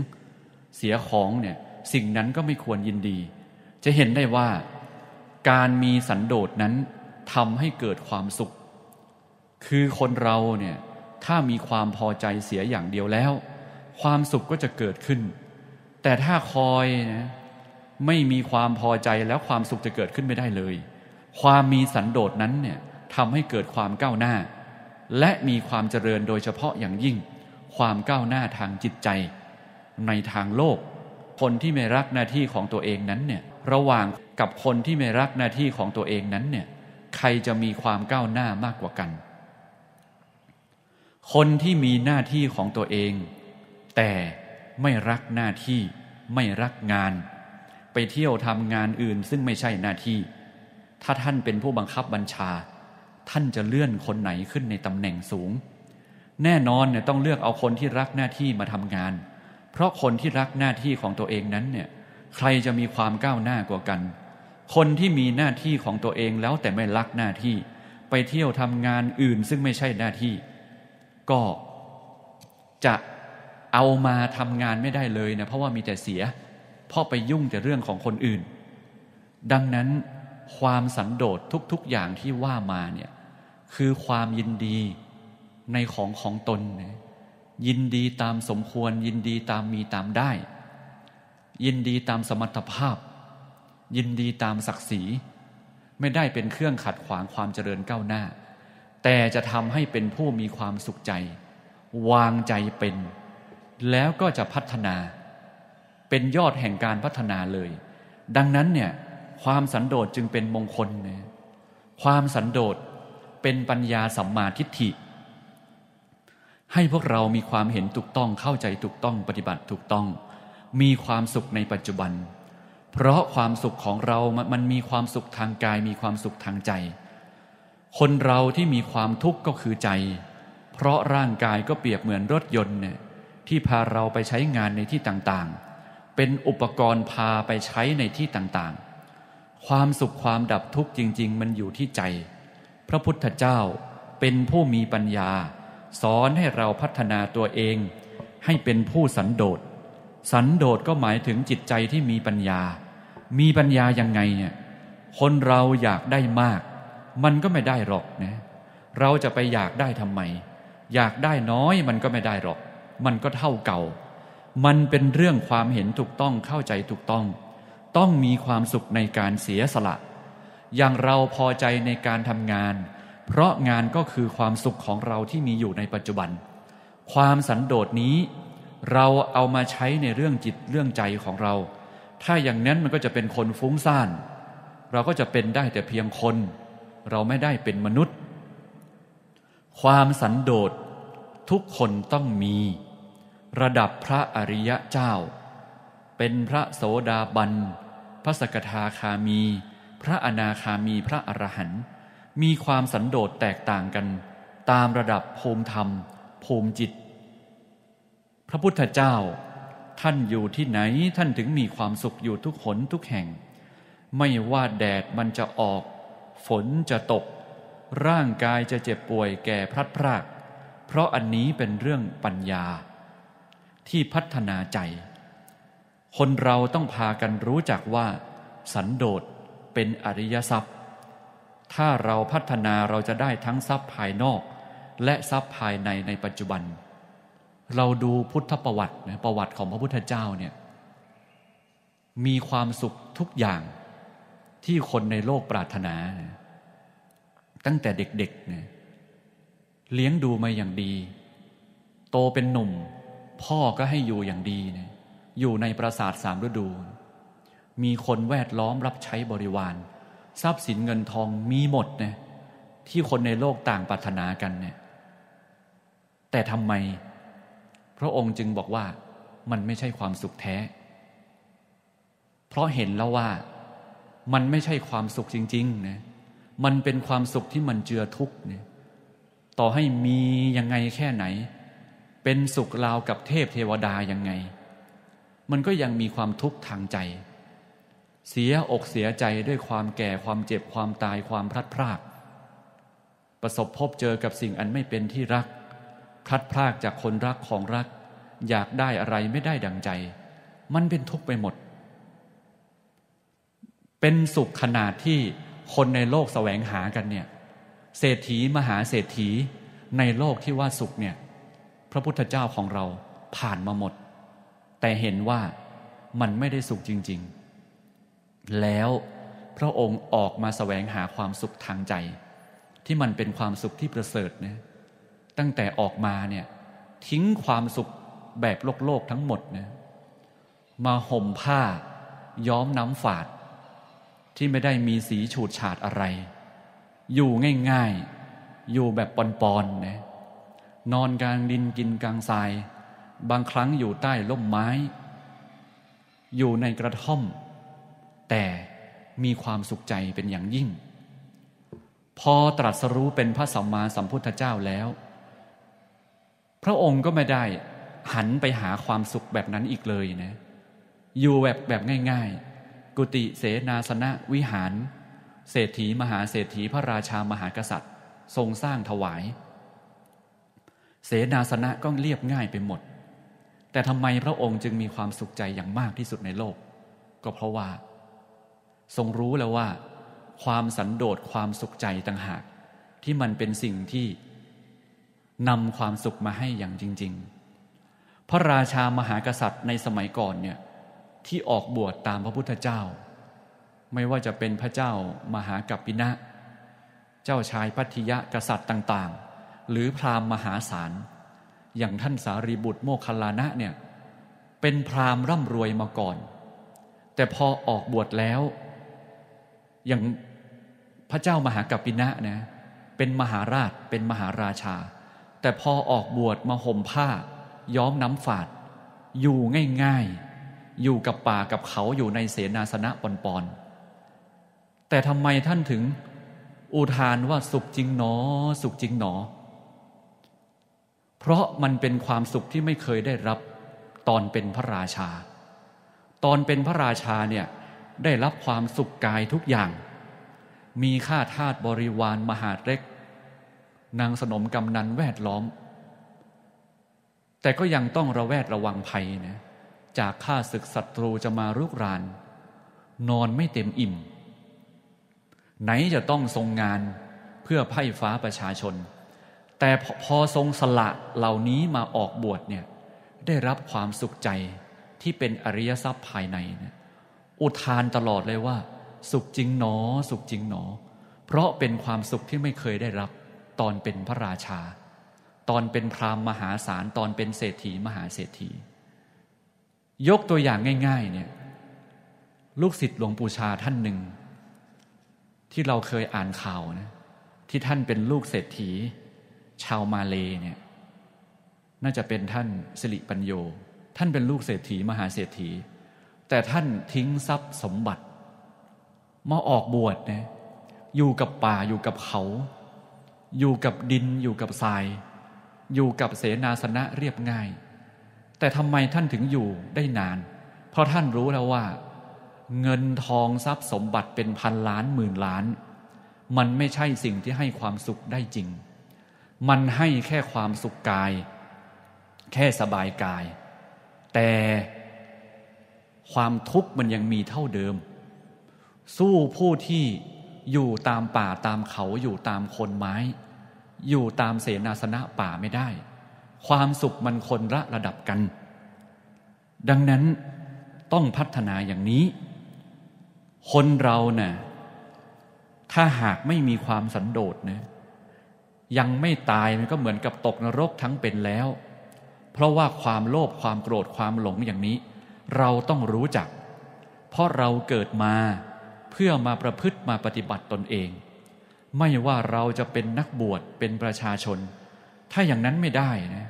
Speaker 1: เสียของเนี่ย สิ่งนั้นก็ไม่ควรยินดี จะเห็นได้ว่าการมีสันโดษนั้นทำให้เกิดความสุขคือคนเราเนี่ยถ้ามีความพอใจเสียอย่างเดียวแล้ว ความสุขก็จะเกิดขึ้น แต่ถ้าคอยนะไม่มีความพอใจแล้วความสุขจะเกิดขึ้นไม่ได้เลย ความมีสันโดษนั้นเนี่ยทำให้เกิดความก้าวหน้า และมีความเจริญโดยเฉพาะอย่างยิ่ง ความก้าวหน้าทางจิตใจ ในทางโลก คนที่ไม่รักหน้าที่ของตัวเองนั้นเนี่ยระหว่างกับคนที่ไม่รักหน้าที่ของตัวเองนั้นเนี่ยใครจะมีความก้าวหน้ามากกว่ากันคนที่มีหน้าที่ของตัวเอง แต่ไม่รักหน้าที่ไม่รักงาน ไปเที่ยวทำงานอื่นซึ่งไม่ใช่หน้าที่ ถ้าท่านเป็นผู้บังคับบัญชา ท่านจะเลื่อนคนไหนขึ้นในตำแหน่งสูง แน่นอนเนี่ยต้องเลือกเอาคนที่รักหน้าที่มาทำงาน เพราะคนที่รักหน้าที่ของตัวเองนั้นเนี่ย ใครจะมีความก้าวหน้ากว่ากัน คนที่มีหน้าที่ของตัวเองแล้วแต่ไม่รักหน้าที่ ไปเที่ยวทำงานอื่นซึ่งไม่ใช่หน้าที่ก็จะเอามาทำงานไม่ได้เลยนะ เพราะว่ามีแต่เสียพ่อไปยุ่งแต่เรื่องของคนอื่น ดังนั้นความสันโดษทุกๆอย่างที่ว่ามาเนี่ยคือความยินดีในของของตน ยินดีตามสมควร ยินดีตามมีตามได้ ยินดีตามสมรรถภาพ ยินดีตามศักดิ์ศรี ไม่ได้เป็นเครื่องขัดขวางความเจริญก้าวหน้าแต่จะทำให้เป็นผู้มีความสุขใจ วางใจเป็น แล้วก็จะพัฒนา เป็นยอดแห่งการพัฒนาเลย ดังนั้นเนี่ย ความสันโดษจึงเป็นมงคลนะความสันโดษเป็นปัญญาสัมมาทิฏฐิ ให้พวกเรามีความเห็นถูกต้องเข้าใจถูกต้องปฏิบัติถูกต้อง มีความสุขในปัจจุบัน เพราะความสุขของเรามันมีความสุขทางกายมีความสุขทางใจคนเราที่มีความทุกข์ก็คือใจ เพราะร่างกายก็เปรียบเหมือนรถยนต์เนี่ยที่พาเราไปใช้งานในที่ต่างๆ เป็นอุปกรณ์พาไปใช้ในที่ต่างๆ ความสุขความดับทุกข์จริง ๆ มันอยู่ที่ใจ พระพุทธเจ้าเป็นผู้มีปัญญา สอนให้เราพัฒนาตัวเอง ให้เป็นผู้สันโดษ สันโดษก็หมายถึงจิตใจที่มีปัญญา มีปัญญายังไงเนี่ยคนเราอยากได้มากมันก็ไม่ได้หรอกนะ เราจะไปอยากได้ทำไมอยากได้น้อยมันก็ไม่ได้หรอก มันก็เท่าเก่า มันเป็นเรื่องความเห็นถูกต้องเข้าใจถูกต้อง ต้องมีความสุขในการเสียสละ อย่างเราพอใจในการทำงาน เพราะงานก็คือความสุขของเราที่มีอยู่ในปัจจุบัน ความสันโดษนี้ เราเอามาใช้ในเรื่องจิตเรื่องใจของเรา ถ้าอย่างนั้นมันก็จะเป็นคนฟุ้งซ่าน เราก็จะเป็นได้แต่เพียงคนเราไม่ได้เป็นมนุษย์ ความสันโดษทุกคนต้องมี ระดับพระอริยะเจ้า เป็นพระโสดาบันพระสกทาคามี พระอนาคามีพระอรหันต์มีความสันโดษแตกต่างกัน ตามระดับภูมิธรรม ภูมิจิต พระพุทธเจ้าท่านอยู่ที่ไหนท่านถึงมีความสุขอยู่ทุกหนทุกแห่ง ไม่ว่าแดดมันจะออกฝนจะตกร่างกายจะเจ็บป่วยแก่พลัดพราก เพราะอันนี้เป็นเรื่องปัญญา ที่พัฒนาใจ คนเราต้องพากันรู้จักว่า สันโดษเป็นอริยทรัพย์ ถ้าเราพัฒนาเราจะได้ทั้งทรัพย์ภายนอก และทรัพย์ภายในในปัจจุบัน เราดูพุทธประวัติประวัติของพระพุทธเจ้าเนี่ย มีความสุขทุกอย่างที่คนในโลกปรารถนาตั้งแต่เด็กๆเนี่ยเลี้ยงดูมาอย่างดี โตเป็นหนุ่มพ่อก็ให้อยู่อย่างดีเนี่ยอยู่ในปราสาทสามฤดู มีคนแวดล้อมรับใช้บริวาร ทรัพย์สินเงินทองมีหมดเนี่ยที่คนในโลกต่างปรารถนากันเนี่ย แต่ทำไม พระองค์จึงบอกว่า มันไม่ใช่ความสุขแท้ เพราะเห็นแล้วว่ามันไม่ใช่ความสุขจริงๆนะมันเป็นความสุขที่มันเจือทุกเนี่ยต่อให้มียังไงแค่ไหน เป็นสุขราวกับเทพเทวดายังไง มันก็ยังมีความทุกข์ทางใจ เสียอกเสียใจด้วยความแก่ความเจ็บความตายความพลัดพราก ประสบพบเจอกับสิ่งอันไม่เป็นที่รัก พลัดพรากจากคนรักของรัก อยากได้อะไรไม่ได้ดังใจ มันเป็นทุกข์ไปหมด เป็นสุขขนาดที่คนในโลกแสวงหากันเนี่ยเศรษฐีมหาเศรษฐี ในโลกที่ว่าสุขเนี่ยพระพุทธเจ้าของเราผ่านมาหมด แต่เห็นว่ามันไม่ได้สุขจริง ๆ แล้วพระองค์ออกมาสแสวงหาความสุขทางใจ ที่มันเป็นความสุขที่ประเสริฐนะตั้งแต่ออกมาเนี่ยทิ้งความสุขแบบโลกโลกทั้งหมดนะมาห่มผ้าย้อมน้ำฝาดที่ไม่ได้มีสีฉูดฉาดอะไร อยู่ง่ายๆ อยู่แบบปอนๆนะ นอนกลางดินกินกลางทราย บางครั้งอยู่ใต้ล่มไม้ อยู่ในกระท่อม แต่มีความสุขใจเป็นอย่างยิ่ง พอตรัสรู้เป็นพระสัมมาสัมพุทธเจ้าแล้ว พระองค์ก็ไม่ได้หันไปหาความสุขแบบนั้นอีกเลยนะ อยู่แบบแบบง่าย ๆกุติเสนาสนะวิหาร เศรษฐีมหาเศรษฐีพระราชามหากษัตริย์ ทรงสร้างถวาย เสนาสนะก็เรียบง่ายไปหมด แต่ทำไมพระองค์จึงมีความสุขใจอย่างมากที่สุดในโลก ก็เพราะว่า ทรงรู้แล้วว่า ความสันโดษความสุขใจต่างหากที่มันเป็นสิ่งที่นำความสุขมาให้อย่างจริงๆ พระราชามหากษัตริย์ในสมัยก่อนเนี่ยที่ออกบวชตามพระพุทธเจ้า ไม่ว่าจะเป็นพระเจ้ามหากัปปินะ เจ้าชายพัทยะกษัตริย์ต่างๆ หรือพราหมณ์มหาศาล อย่างท่านสารีบุตรโมคคัลลานะเนี่ยเป็นพราหมณ์ร่ำรวยมาก่อน แต่พอออกบวชแล้ว อย่างพระเจ้ามหากัปปินะนะ เป็นมหาราชเป็นมหาราชา แต่พอออกบวชมาห่มผ้าย้อมน้ำฝาดอยู่ง่ายๆอยู่กับป่ากับเขาอยู่ในเสนาสนะปอนปอน แต่ทำไมท่านถึงอุทานว่าสุขจริงหนอ สุขจริงหนอ เพราะมันเป็นความสุขที่ไม่เคยได้รับตอนเป็นพระราชา ตอนเป็นพระราชาเนี่ยได้รับความสุขกายทุกอย่าง มีข้าทาสบริวารมหาเล็กนางสนมกำนันแวดล้อม แต่ก็ยังต้องระแวดระวังภัยนะจากข้าศึกศัตรูจะมารุกราน นอนไม่เต็มอิ่ม ไหนจะต้องทรงงานเพื่อไพ่ฟ้าประชาชน แต่พอทรงสละเหล่านี้มาออกบวชเนี่ยได้รับความสุขใจที่เป็นอริยทรัพย์ภายในเนี่ยอุทานตลอดเลยว่า สุขจริงหนอสุขจริงหนอ เพราะเป็นความสุขที่ไม่เคยได้รับ ตอนเป็นพระราชา ตอนเป็นพราหมณ์มหาศาลตอนเป็นเศรษฐีมหาเศรษฐียกตัวอย่างง่ายๆเนี่ยลูก ศิษย์หลวงปู่ชาท่านหนึ่ง ที่เราเคยอ่านข่าวนะที่ท่านเป็นลูกเศรษฐี ชาวมาเลเนี่ยน่าจะเป็นท่าน สิริปัญโยท่านเป็นลูกเศรษฐีมหาเศรษฐี แต่ท่านทิ้งทรัพย์สมบัติ มาออกบวชนะอยู่กับป่าอยู่กับเขา อยู่กับดินอยู่กับทราย อยู่กับเสนาสนะเรียบง่ายแต่ทำไมท่านถึงอยู่ได้นาน เพราะท่านรู้แล้วว่า เงินทองทรัพย์สมบัติเป็นพันล้าน หมื่นล้าน มันไม่ใช่สิ่งที่ให้ความสุขได้จริง มันให้แค่ความสุขกาย แค่สบายกาย แต่ ความทุกข์มันยังมีเท่าเดิม สู้ผู้ที่อยู่ตามป่าตามเขาอยู่ตามคนไม้ อยู่ตามเสนาสนะป่าไม่ได้ความสุขมันคนละระดับกัน ดังนั้นต้องพัฒนาอย่างนี้ คนเรานะ่ะถ้าหากไม่มีความสันโดษนะยังไม่ตายมันก็เหมือนกับตกนรกทั้งเป็นแล้ว เพราะว่าความโลภความโกรธความหลงอย่างนี้ เราต้องรู้จัก เพราะเราเกิดมาเพื่อมาประพฤติมาปฏิบัติตนเอง ไม่ว่าเราจะเป็นนักบวชเป็นประชาชนถ้าอย่างนั้นไม่ได้นะ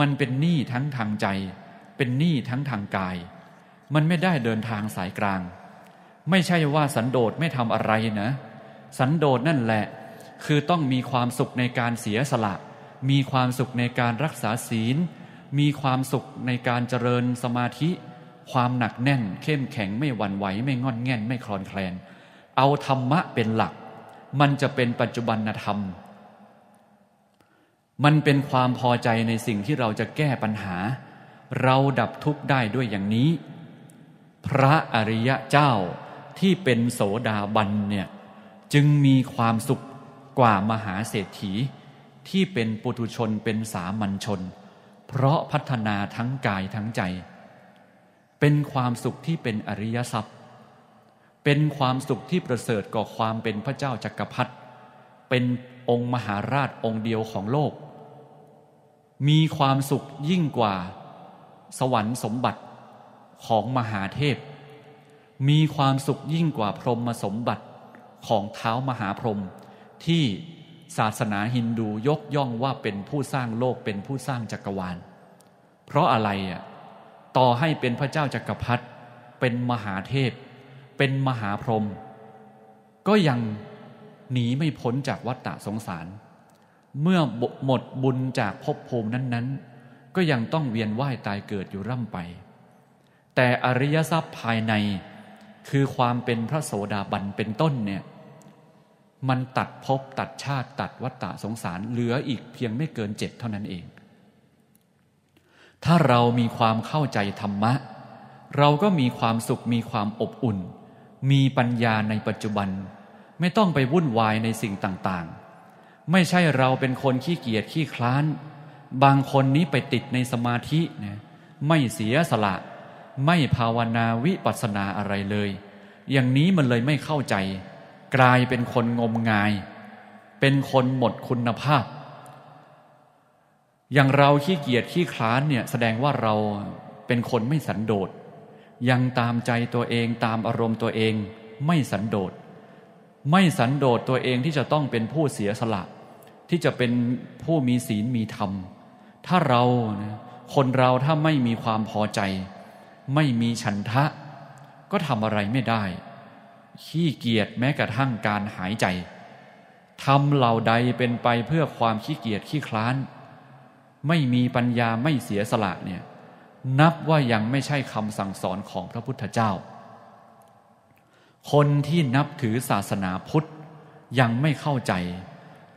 Speaker 1: มันเป็นหนี้ทั้งทางใจ เป็นหนี้ทั้งทางกาย มันไม่ได้เดินทางสายกลาง ไม่ใช่ว่าสันโดษไม่ทำอะไรนะ สันโดษนั่นแหละ คือต้องมีความสุขในการเสียสละ มีความสุขในการรักษาศีล มีความสุขในการเจริญสมาธิ ความหนักแน่น เข้มแข็งไม่หวั่นไหวไม่งอนแง่น ไม่คลอนแคลน เอาธรรมะเป็นหลัก มันจะเป็นปัจจุบันธรรมมันเป็นความพอใจในสิ่งที่เราจะแก้ปัญหา เราดับทุกข์ได้ด้วยอย่างนี้ พระอริยะเจ้าที่เป็นโสดาบันเนี่ยจึงมีความสุขกว่ามหาเศรษฐี ที่เป็นปุถุชนเป็นสามัญชน เพราะพัฒนาทั้งกายทั้งใจ เป็นความสุขที่เป็นอริยทรัพย์เป็นความสุขที่ประเสริฐกว่าความเป็นพระเจ้าจักรพรรดิเป็นองค์มหาราชองค์เดียวของโลกมีความสุขยิ่งกว่าสวรรค์สมบัติของมหาเทพ มีความสุขยิ่งกว่าพรหมสมบัติของเท้ามหาพรหมที่ศาสนาฮินดูยกย่องว่าเป็นผู้สร้างโลกเป็นผู้สร้างจักรวาล เพราะอะไรอ่ะต่อให้เป็นพระเจ้าจักรพรรดิเป็นมหาเทพ เป็นมหาพรหมก็ยังหนีไม่พ้นจากวัฏฏะสงสารเมื่อหมดบุญจากภพภูมินั้น ๆ ก็ยังต้องเวียนว่ายตายเกิดอยู่ร่ำไป แต่อริยทรัพย์ภายในคือความเป็นพระโสดาบันเป็นต้นเนี่ย มันตัดภพตัดชาติตัดวัฏฏะสงสารเหลืออีกเพียงไม่เกินเจ็ดเท่านั้นเอง ถ้าเรามีความเข้าใจธรรมะ เราก็มีความสุขมีความอบอุ่น มีปัญญาในปัจจุบัน ไม่ต้องไปวุ่นวายในสิ่งต่างๆไม่ใช่เราเป็นคนขี้เกียจขี้คลาน บางคนนี้ไปติดในสมาธินะไม่เสียสละ ไม่ภาวนาวิปัสนาอะไรเลย อย่างนี้มันเลยไม่เข้าใจ กลายเป็นคนงมงาย เป็นคนหมดคุณภาพ อย่างเราขี้เกียจขี้คลานเนี่ยแสดงว่าเราเป็นคนไม่สันโดษยังตามใจตัวเองตามอารมณ์ตัวเองไม่สันโดษไม่สันโดษตัวเองที่จะต้องเป็นผู้เสียสละที่จะเป็นผู้มีศีลมีธรรม ถ้าเราคนเราถ้าไม่มีความพอใจ ไม่มีฉันทะ ก็ทำอะไรไม่ได้ ขี้เกียจแม้กระทั่งการหายใจทำเหล่าใดเป็นไปเพื่อความขี้เกียจขี้คลาน ไม่มีปัญญาไม่เสียสละเนี่ย นับว่ายังไม่ใช่คำสั่งสอนของพระพุทธเจ้า คนที่นับถือศาสนาพุทธยังไม่เข้าใจ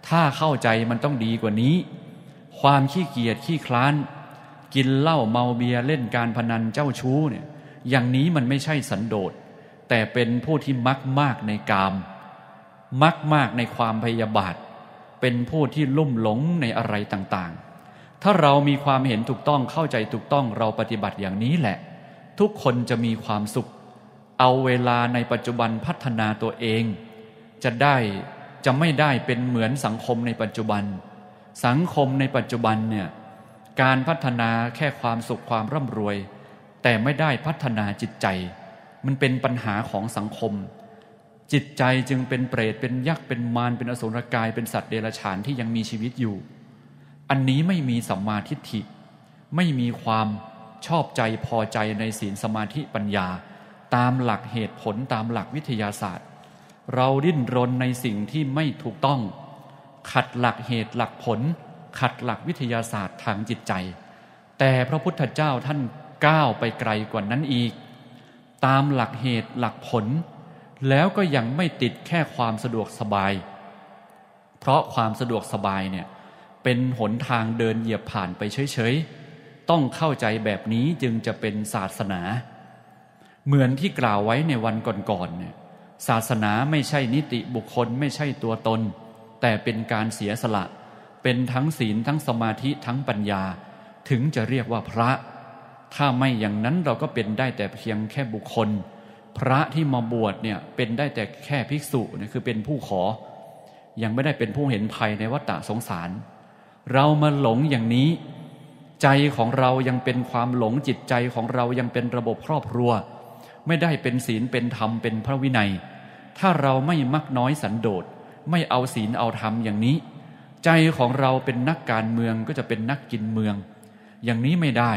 Speaker 1: ถ้าเข้าใจมันต้องดีกว่านี้ ความขี้เกียจขี้คลาน กินเหล้าเมาเบียเล่นการพนันเจ้าชู้เนี่ยอย่างนี้มันไม่ใช่สันโดษ แต่เป็นผู้ที่มักมากในกาม มักมากในความพยาบาท เป็นผู้ที่ลุ่มหลงในอะไรต่างๆ ถ้าเรามีความเห็นถูกต้องเข้าใจถูกต้องเราปฏิบัติอย่างนี้แหละ ทุกคนจะมีความสุข เอาเวลาในปัจจุบันพัฒนาตัวเองจะได้จะไม่ได้เป็นเหมือนสังคมในปัจจุบัน สังคมในปัจจุบันเนี่ยการพัฒนาแค่ความสุขความร่ำรวย แต่ไม่ได้พัฒนาจิตใจ มันเป็นปัญหาของสังคม จิตใจจึงเป็นเปรตเป็นยักษ์ เป็นมารเป็นอสุรกายเป็นสัตว์เดรัจฉานที่ยังมีชีวิตอยู่ อันนี้ไม่มีสัมมาทิฏฐิ ไม่มีความชอบใจพอใจในศีลสมาธิปัญญา ตามหลักเหตุผลตามหลักวิทยาศาสตร์เราดิ้นรนในสิ่งที่ไม่ถูกต้องขัดหลักเหตุหลักผล ขัดหลักวิทยาศาสตร์ทางจิตใจ แต่พระพุทธเจ้าท่านก้าวไปไกลกว่านั้นอีก ตามหลักเหตุหลักผล แล้วก็ยังไม่ติดแค่ความสะดวกสบาย เพราะความสะดวกสบายเนี่ย เป็นหนทางเดินเหยียบผ่านไปเฉย ๆ ต้องเข้าใจแบบนี้จึงจะเป็นศาสนา เหมือนที่กล่าวไว้ในวันก่อน ๆ เนี่ยศาสนาไม่ใช่นิติบุคคลไม่ใช่ตัวตน แต่เป็นการเสียสละ เป็นทั้งศีลทั้งสมาธิทั้งปัญญา ถึงจะเรียกว่าพระ ถ้าไม่อย่างนั้นเราก็เป็นได้แต่เพียงแค่บุคคล พระที่มาบวชเนี่ยเป็นได้แต่แค่ภิกษุเนี่ยคือเป็นผู้ขอ ยังไม่ได้เป็นผู้เห็นภัยในวัฏฏะสงสาร เรามาหลงอย่างนี้ ใจของเรายังเป็นความหลงจิตใจของเรายังเป็นระบบครอบครัวไม่ได้เป็นศีลเป็นธรรมเป็นพระวินัย ถ้าเราไม่มักน้อยสันโดษไม่เอาศีลเอาธรรมอย่างนี้ ใจของเราเป็นนักการเมืองก็จะเป็นนักกินเมือง อย่างนี้ไม่ได้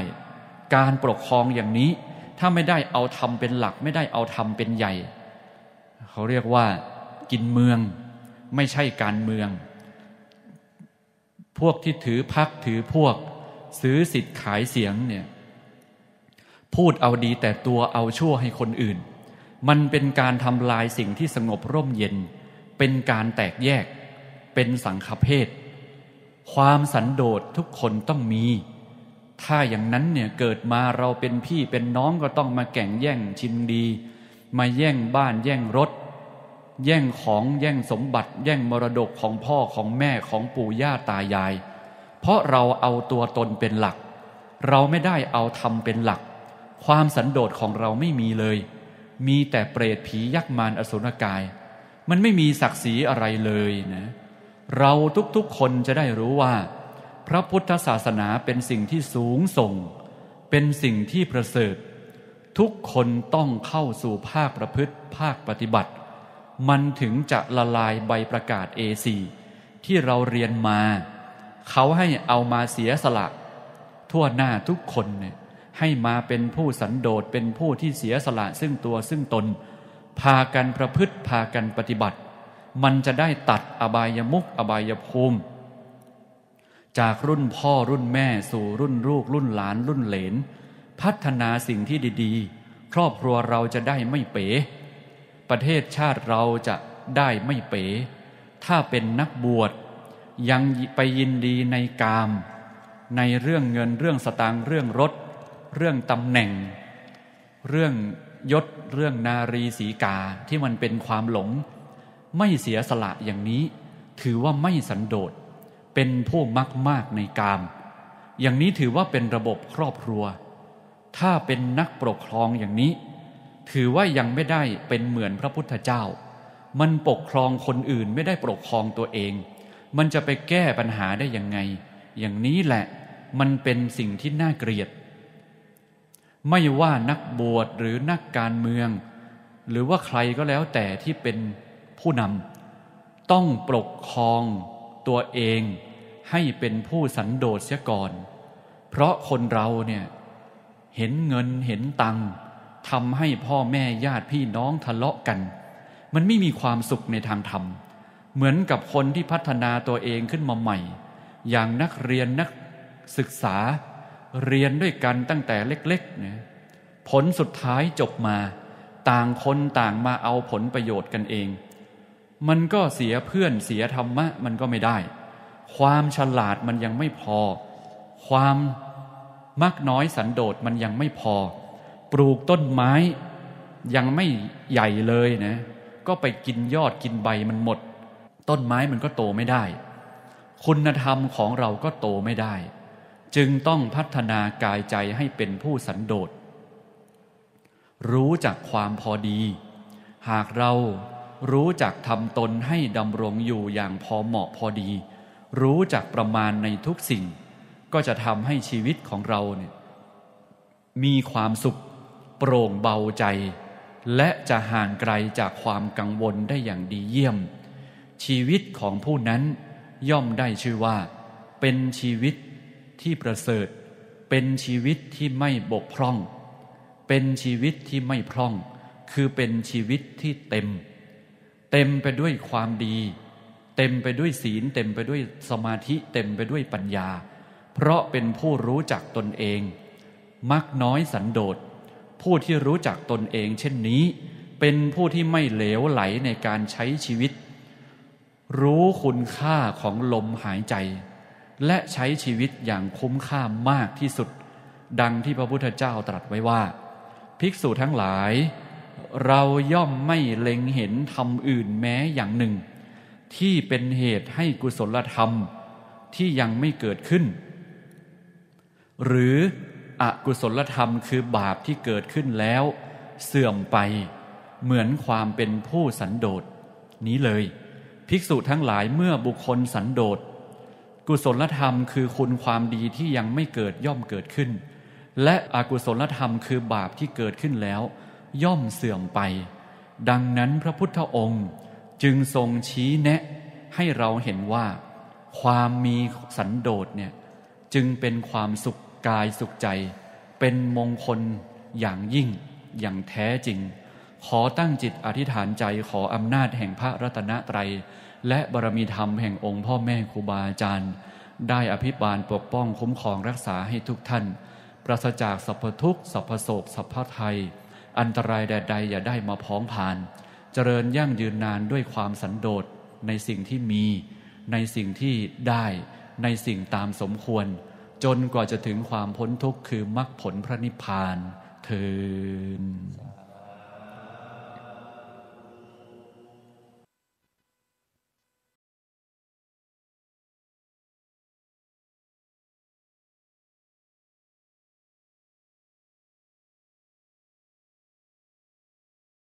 Speaker 1: การปกครองอย่างนี้ ถ้าไม่ได้เอาธรรมเป็นหลักไม่ได้เอาธรรมเป็นใหญ่ เขาเรียกว่ากินเมืองไม่ใช่การเมือง พวกที่ถือพักถือพวกซื้อสิทธิ์ขายเสียงเนี่ยพูดเอาดีแต่ตัวเอาชั่วให้คนอื่น มันเป็นการทำลายสิ่งที่สงบร่มเย็น เป็นการแตกแยก เป็นสังฆเพศความสันโดษทุกคนต้องมี ถ้าอย่างนั้นเนี่ยเกิดมาเราเป็นพี่เป็นน้องก็ต้องมาแข่งแย่งชิงดี มาแย่งบ้านแย่งรถ แย่งของแย่งสมบัติแย่งมรดกของพ่อของแม่ของปู่ย่าตายาย เพราะเราเอาตัวตนเป็นหลัก เราไม่ได้เอาธรรมเป็นหลักความสันโดษของเราไม่มีเลย มีแต่เปรตผียักษ์มารอสุรกาย มันไม่มีศักดิ์ศรีอะไรเลยนะ เราทุกๆคนจะได้รู้ว่า พระพุทธศาสนาเป็นสิ่งที่สูงส่ง เป็นสิ่งที่ประเสริฐ ทุกคนต้องเข้าสู่ภาคประพฤติภาคปฏิบัติ มันถึงจะละลายใบประกาศ A4 ที่เราเรียนมา เขาให้เอามาเสียสละ ทั่วหน้าทุกคนเนี่ยให้มาเป็นผู้สันโดษเป็นผู้ที่เสียสละซึ่งตัวซึ่งตน พากันประพฤติพากันปฏิบัติ มันจะได้ตัดอบายมุกอบายภูมิ จากรุ่นพ่อรุ่นแม่สู่รุ่นลูกรุ่นหลานรุ่นเหลน พัฒนาสิ่งที่ดีๆ ครอบครัวเราจะได้ไม่เป๋ ประเทศชาติเราจะได้ไม่เป๋ ถ้าเป็นนักบวช ยังไปยินดีในกาม ในเรื่องเงินเรื่องสตางค์เรื่องรถเรื่องตำแหน่ง เรื่องยศเรื่องนารีสีกาที่มันเป็นความหลง ไม่เสียสละอย่างนี้ ถือว่าไม่สันโดษเป็นผู้มักมากในกาม อย่างนี้ถือว่าเป็นระบบครอบครัว ถ้าเป็นนักปกครองอย่างนี้ ถือว่ายังไม่ได้เป็นเหมือนพระพุทธเจ้า มันปกครองคนอื่นไม่ได้ปกครองตัวเอง มันจะไปแก้ปัญหาได้ยังไง อย่างนี้แหละ มันเป็นสิ่งที่น่าเกลียดไม่ว่านักบวชหรือนักการเมือง หรือว่าใครก็แล้วแต่ที่เป็นผู้นำต้องปกครองตัวเอง ให้เป็นผู้สันโดษเสียก่อน เพราะคนเราเนี่ยเห็นเงินเห็นตังทำให้พ่อแม่ญาติพี่น้องทะเลาะกัน มันไม่มีความสุขในทางธรรม เหมือนกับคนที่พัฒนาตัวเองขึ้นมาใหม่ อย่างนักเรียนนักศึกษาเรียนด้วยกันตั้งแต่เล็ก ๆนะผลสุดท้ายจบมา ต่างคนต่างมาเอาผลประโยชน์กันเอง มันก็เสียเพื่อนเสียธรรมะ มันก็ไม่ได้ ความฉลาดมันยังไม่พอ ความมักน้อยสันโดษมันยังไม่พอ ปลูกต้นไม้ยังไม่ใหญ่เลยนะ ก็ไปกินยอดกินใบมันหมด ต้นไม้มันก็โตไม่ได้ คุณธรรมของเราก็โตไม่ได้จึงต้องพัฒนากายใจให้เป็นผู้สันโดษ รู้จักความพอดี หากเรารู้จักทำตนให้ดำรงอยู่อย่างพอเหมาะพอดี รู้จักประมาณในทุกสิ่ง ก็จะทำให้ชีวิตของเราเนี่ยมีความสุข โปร่งเบาใจ และจะห่างไกลจากความกังวลได้อย่างดีเยี่ยม ชีวิตของผู้นั้นย่อมได้ชื่อว่า เป็นชีวิตที่ประเสริฐเป็นชีวิตที่ไม่บกพร่อง เป็นชีวิตที่ไม่พร่อง คือเป็นชีวิตที่เต็ม เต็มไปด้วยความดี เต็มไปด้วยศีลเต็มไปด้วยสมาธิเต็มไปด้วยปัญญา เพราะเป็นผู้รู้จักตนเองมักน้อยสันโดษผู้ที่รู้จักตนเอง เช่นนี้ เป็นผู้ที่ไม่เหลวไหลในการใช้ชีวิต รู้คุณค่าของลมหายใจและใช้ชีวิตอย่างคุ้มค่ามากที่สุด ดังที่พระพุทธเจ้าตรัสไว้ว่า ภิกษุทั้งหลาย เราย่อมไม่เล็งเห็นธรรมอื่นแม้อย่างหนึ่ง ที่เป็นเหตุให้กุศลธรรมที่ยังไม่เกิดขึ้น หรืออกุศลธรรมคือบาปที่เกิดขึ้นแล้ว เสื่อมไปเหมือนความเป็นผู้สันโดษนี้เลย ภิกษุทั้งหลายเมื่อบุคคลสันโดษกุศลธรรมคือคุณความดีที่ยังไม่เกิดย่อมเกิดขึ้น และอกุศลธรรมคือบาปที่เกิดขึ้นแล้ว ย่อมเสื่อมไป ดังนั้นพระพุทธองค์จึงทรงชี้แนะ ให้เราเห็นว่า ความมีสันโดษเนี่ยจึงเป็นความสุขกายสุขใจ เป็นมงคลอย่างยิ่ง อย่างแท้จริง ขอตั้งจิตอธิษฐานใจขออำนาจแห่งพระรัตนตรัยและบารมีธรรมแห่งองค์พ่อแม่ครูบาอาจารย์ได้อภิบาลปกป้องคุ้มครองรักษาให้ทุกท่าน ปราศจากสัพพทุกข์สัพพโศกสัพพไทยอันตรายใดๆอย่าได้มาพ้องผ่าน เจริญยั่งยืนนานด้วยความสันโดษในสิ่งที่มี ในสิ่งที่ได้ในสิ่งตามสมควร จนกว่าจะถึงความพ้นทุกข์คือมรรคผลพระนิพพานเทอ